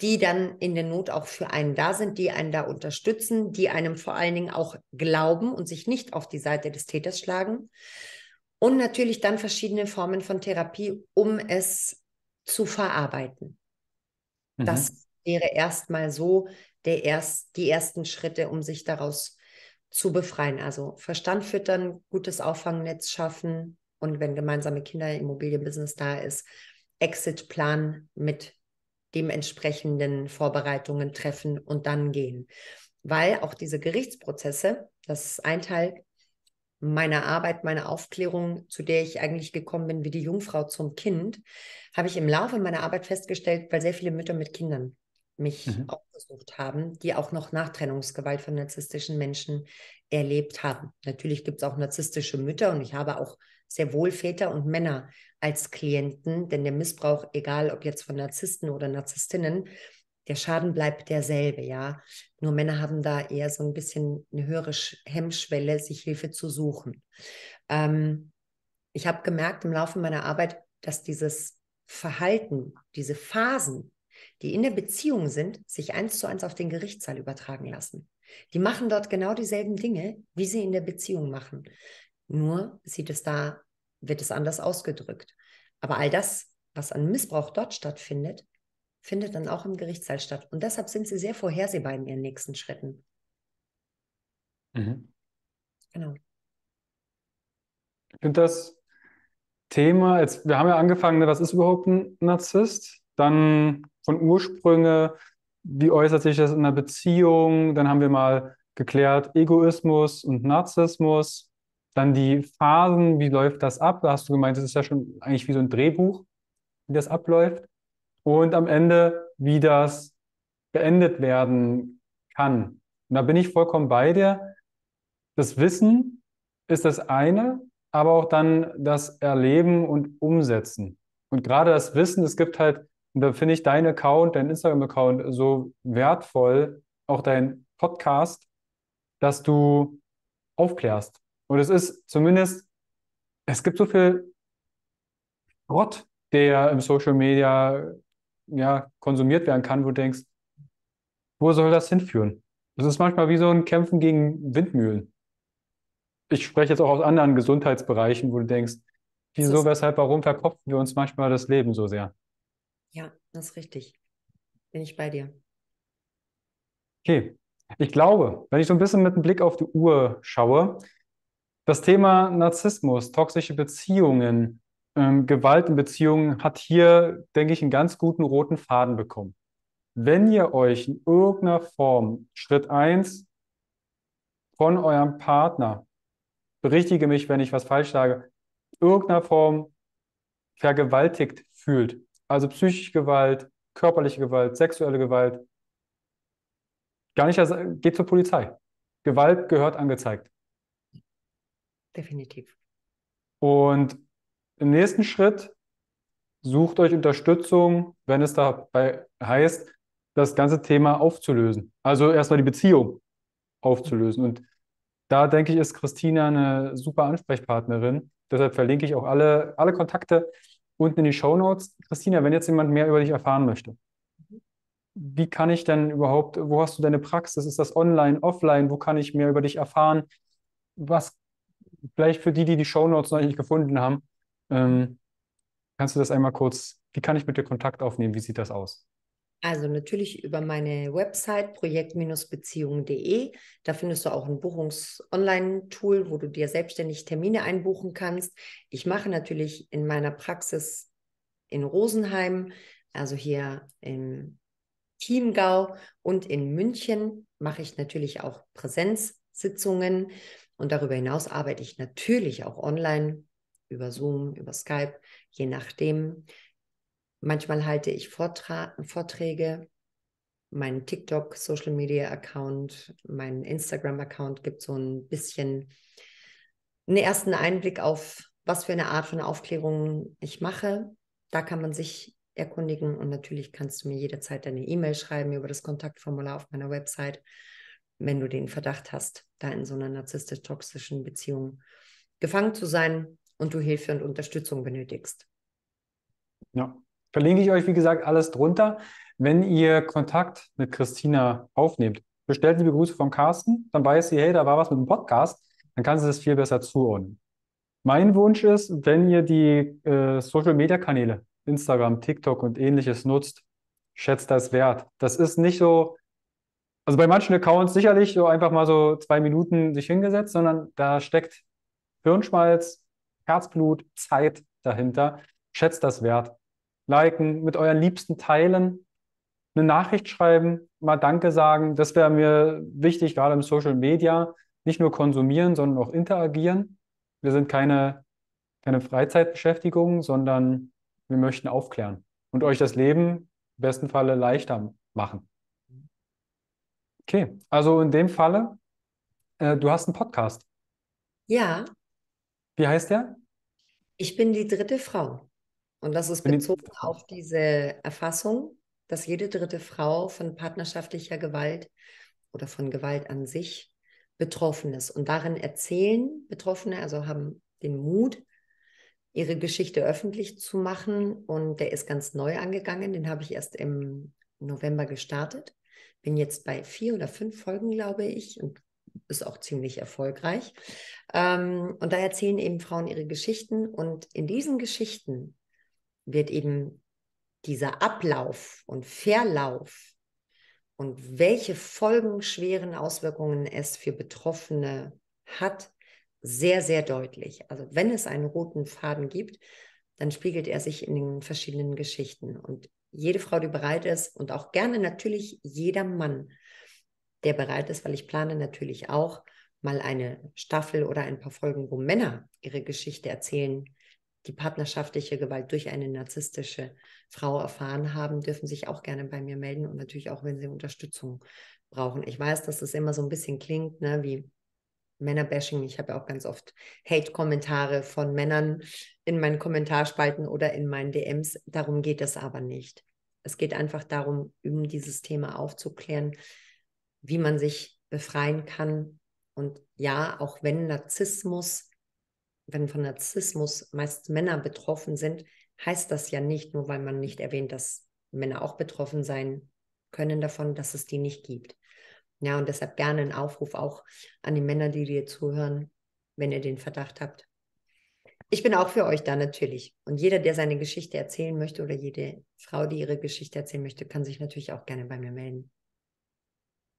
die dann in der Not auch für einen da sind, die einen da unterstützen, die einem vor allen Dingen auch glauben und sich nicht auf die Seite des Täters schlagen. Und natürlich dann verschiedene Formen von Therapie, um es zu verarbeiten. Mhm. Das wäre erstmal so der erst, die ersten Schritte, um sich daraus zu befreien. Also Verstand füttern, gutes Auffangnetz schaffen und wenn gemeinsame Kinder Immobilienbusiness da ist, exit Exitplan mit dementsprechenden Vorbereitungen treffen und dann gehen. Weil auch diese Gerichtsprozesse, das ist ein Teil meiner Arbeit, meiner Aufklärung, zu der ich eigentlich gekommen bin, wie die Jungfrau zum Kind, habe ich im Laufe meiner Arbeit festgestellt, weil sehr viele Mütter mit Kindern mich mhm. aufgesucht haben, die auch noch Nachtrennungsgewalt von narzisstischen Menschen erlebt haben. Natürlich gibt es auch narzisstische Mütter und ich habe auch sehr wohl Väter und Männer als Klienten, denn der Missbrauch, egal ob jetzt von Narzissten oder Narzisstinnen, der Schaden bleibt derselbe, ja. Nur Männer haben da eher so ein bisschen eine höhere Hemmschwelle, sich Hilfe zu suchen. Ähm, ich habe gemerkt im Laufe meiner Arbeit, dass dieses Verhalten, diese Phasen, die in der Beziehung sind, sich eins zu eins auf den Gerichtssaal übertragen lassen. Die machen dort genau dieselben Dinge, wie sie in der Beziehung machen. Nur sieht es da wird es anders ausgedrückt. Aber all das, was an Missbrauch dort stattfindet, findet dann auch im Gerichtssaal statt. Und deshalb sind sie sehr vorhersehbar in ihren nächsten Schritten. Mhm. Genau. Ich finde das Thema, jetzt, wir haben ja angefangen, ne, was ist überhaupt ein Narzisst? Dann von Ursprünge, wie äußert sich das in einer Beziehung? Dann haben wir mal geklärt Egoismus und Narzissmus. Dann die Phasen, wie läuft das ab? Da hast du gemeint, das ist ja schon eigentlich wie so ein Drehbuch, wie das abläuft. Und am Ende, wie das beendet werden kann. Und da bin ich vollkommen bei dir. Das Wissen ist das eine, aber auch dann das Erleben und Umsetzen. Und gerade das Wissen, es gibt halt, und da finde ich deinen Account, deinen Instagram-Account so wertvoll, auch dein Podcast, dass du aufklärst. Und es ist zumindest, es gibt so viel Schrott, der im Social Media ja, konsumiert werden kann, wo du denkst, wo soll das hinführen? Das ist manchmal wie so ein Kämpfen gegen Windmühlen. Ich spreche jetzt auch aus anderen Gesundheitsbereichen, wo du denkst, wieso, weshalb, warum verkopfen wir uns manchmal das Leben so sehr? Ja, das ist richtig. Bin ich bei dir. Okay. Ich glaube, wenn ich so ein bisschen mit dem Blick auf die Uhr schaue, das Thema Narzissmus, toxische Beziehungen, ähm, Gewalt in Beziehungen hat hier, denke ich, einen ganz guten roten Faden bekommen. Wenn ihr euch in irgendeiner Form, Schritt 1, von eurem Partner, berichtige mich, wenn ich was falsch sage, irgendeiner Form vergewaltigt fühlt, also psychische Gewalt, körperliche Gewalt, sexuelle Gewalt, gar nicht, äh, geht zur Polizei. Gewalt gehört angezeigt. Definitiv. Und im nächsten Schritt sucht euch Unterstützung, wenn es dabei heißt, das ganze Thema aufzulösen. Also erstmal die Beziehung aufzulösen. Und da denke ich, ist Christina eine super Ansprechpartnerin. Deshalb verlinke ich auch alle, alle Kontakte unten in die Show Notes. Christina, wenn jetzt jemand mehr über dich erfahren möchte, wie kann ich denn überhaupt, wo hast du deine Praxis? Ist das online, offline? Wo kann ich mehr über dich erfahren? Was vielleicht für die, die die Show Notes noch nicht gefunden haben, ähm, kannst du das einmal kurz, wie kann ich mit dir Kontakt aufnehmen? Wie sieht das aus? Also natürlich über meine Website projekt-beziehung.de. Da findest du auch ein Buchungs-Online-Tool, wo du dir selbstständig Termine einbuchen kannst. Ich mache natürlich in meiner Praxis in Rosenheim, also hier im Chiemgau und in München mache ich natürlich auch Präsenzsitzungen. Und darüber hinaus arbeite ich natürlich auch online, über Zoom, über Skype, je nachdem. Manchmal halte ich Vortra Vorträge. Mein TikTok, Social Media Account, mein Instagram Account gibt so ein bisschen einen ersten Einblick auf, was für eine Art von Aufklärung ich mache. Da kann man sich erkundigen und natürlich kannst du mir jederzeit deine E-Mail schreiben über das Kontaktformular auf meiner Website wenn du den Verdacht hast, da in so einer narzisstisch-toxischen Beziehung gefangen zu sein und du Hilfe und Unterstützung benötigst. Ja, verlinke ich euch, wie gesagt, alles drunter. Wenn ihr Kontakt mit Christina aufnehmt, bestellt liebe Grüße von Carsten, dann weiß sie, hey, da war was mit dem Podcast, dann kann sie das viel besser zuordnen. Mein Wunsch ist, wenn ihr die äh, Social-Media-Kanäle, Instagram, TikTok und ähnliches nutzt, schätzt das wert. Das ist nicht so, also bei manchen Accounts sicherlich so einfach mal so zwei Minuten sich hingesetzt, sondern da steckt Hirnschmalz, Herzblut, Zeit dahinter. Schätzt das wert. Liken, mit euren Liebsten teilen, eine Nachricht schreiben, mal Danke sagen. Das wäre mir wichtig, gerade im Social Media. Nicht nur konsumieren, sondern auch interagieren. Wir sind keine, keine Freizeitbeschäftigung, sondern wir möchten aufklären und euch das Leben im besten Falle leichter machen. Okay, also in dem Falle, äh, du hast einen Podcast. Ja. Wie heißt der? Ich bin die dritte Frau. Und das ist bezogen die... auf diese Erfassung, dass jede dritte Frau von partnerschaftlicher Gewalt oder von Gewalt an sich betroffen ist. Und darin erzählen Betroffene, also haben den Mut, ihre Geschichte öffentlich zu machen. Und der ist ganz neu angegangen. Den habe ich erst im November gestartet bin jetzt bei vier oder fünf Folgen, glaube ich, und ist auch ziemlich erfolgreich. Ähm, und da erzählen eben Frauen ihre Geschichten. Und in diesen Geschichten wird eben dieser Ablauf und Verlauf und welche folgenschweren Auswirkungen es für Betroffene hat, sehr, sehr deutlich. Also wenn es einen roten Faden gibt, dann spiegelt er sich in den verschiedenen Geschichten. Und jede Frau, die bereit ist und auch gerne natürlich jeder Mann, der bereit ist, weil ich plane natürlich auch mal eine Staffel oder ein paar Folgen, wo Männer ihre Geschichte erzählen, die partnerschaftliche Gewalt durch eine narzisstische Frau erfahren haben, dürfen sich auch gerne bei mir melden und natürlich auch, wenn sie Unterstützung brauchen. Ich weiß, dass das immer so ein bisschen klingt, ne, wie Männerbashing. Ich habe ja auch ganz oft Hate-Kommentare von Männern, in meinen Kommentarspalten oder in meinen DMs. Darum geht es aber nicht. Es geht einfach darum, um dieses Thema aufzuklären, wie man sich befreien kann. Und ja, auch wenn Narzissmus, wenn von Narzissmus meist Männer betroffen sind, heißt das ja nicht, nur weil man nicht erwähnt, dass Männer auch betroffen sein können davon, dass es die nicht gibt. Ja, und deshalb gerne ein Aufruf auch an die Männer, die dir zuhören, wenn ihr den Verdacht habt, ich bin auch für euch da natürlich. Und jeder, der seine Geschichte erzählen möchte oder jede Frau, die ihre Geschichte erzählen möchte, kann sich natürlich auch gerne bei mir melden.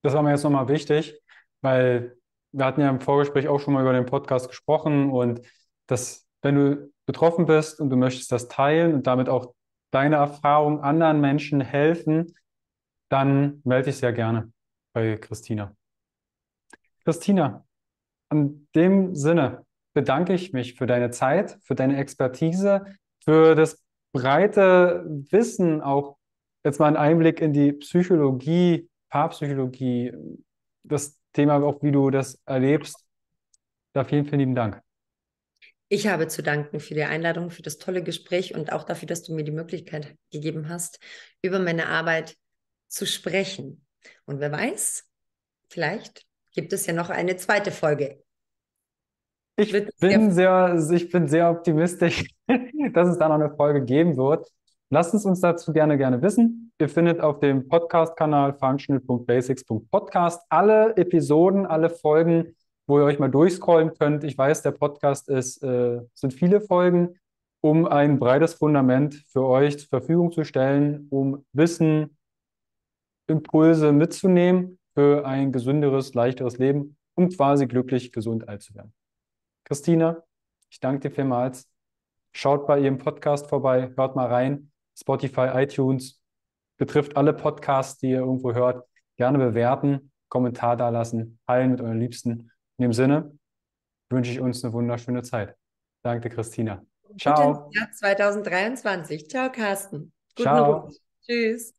Das war mir jetzt nochmal wichtig, weil wir hatten ja im Vorgespräch auch schon mal über den Podcast gesprochen und dass, wenn du betroffen bist und du möchtest das teilen und damit auch deine Erfahrung anderen Menschen helfen, dann melde dich sehr gerne bei Christina. Christina, in dem Sinne, bedanke ich mich für deine Zeit, für deine Expertise, für das breite Wissen, auch jetzt mal einen Einblick in die Psychologie, Paarpsychologie, das Thema auch, wie du das erlebst. Da vielen, vielen lieben Dank. Ich habe zu danken für die Einladung, für das tolle Gespräch und auch dafür, dass du mir die Möglichkeit gegeben hast, über meine Arbeit zu sprechen. Und wer weiß, vielleicht gibt es ja noch eine zweite Folge. Ich bin, sehr, ich bin sehr optimistisch, dass es da noch eine Folge geben wird. Lasst es uns dazu gerne, gerne wissen. Ihr findet auf dem Podcast-Kanal functional.basics.podcast alle Episoden, alle Folgen, wo ihr euch mal durchscrollen könnt. Ich weiß, der Podcast ist, äh, sind viele Folgen, um ein breites Fundament für euch zur Verfügung zu stellen, um Wissen, Impulse mitzunehmen für ein gesünderes, leichteres Leben, um quasi glücklich, gesund alt zu werden. Christina, ich danke dir vielmals. Schaut bei ihrem Podcast vorbei, hört mal rein. Spotify, iTunes, betrifft alle Podcasts, die ihr irgendwo hört. Gerne bewerten, Kommentar dalassen, teilen mit euren Liebsten. In dem Sinne wünsche ich uns eine wunderschöne Zeit. Danke, Christina. Ciao. Jahr 2023. Ciao, Carsten. Guten Ciao. Abend. Tschüss.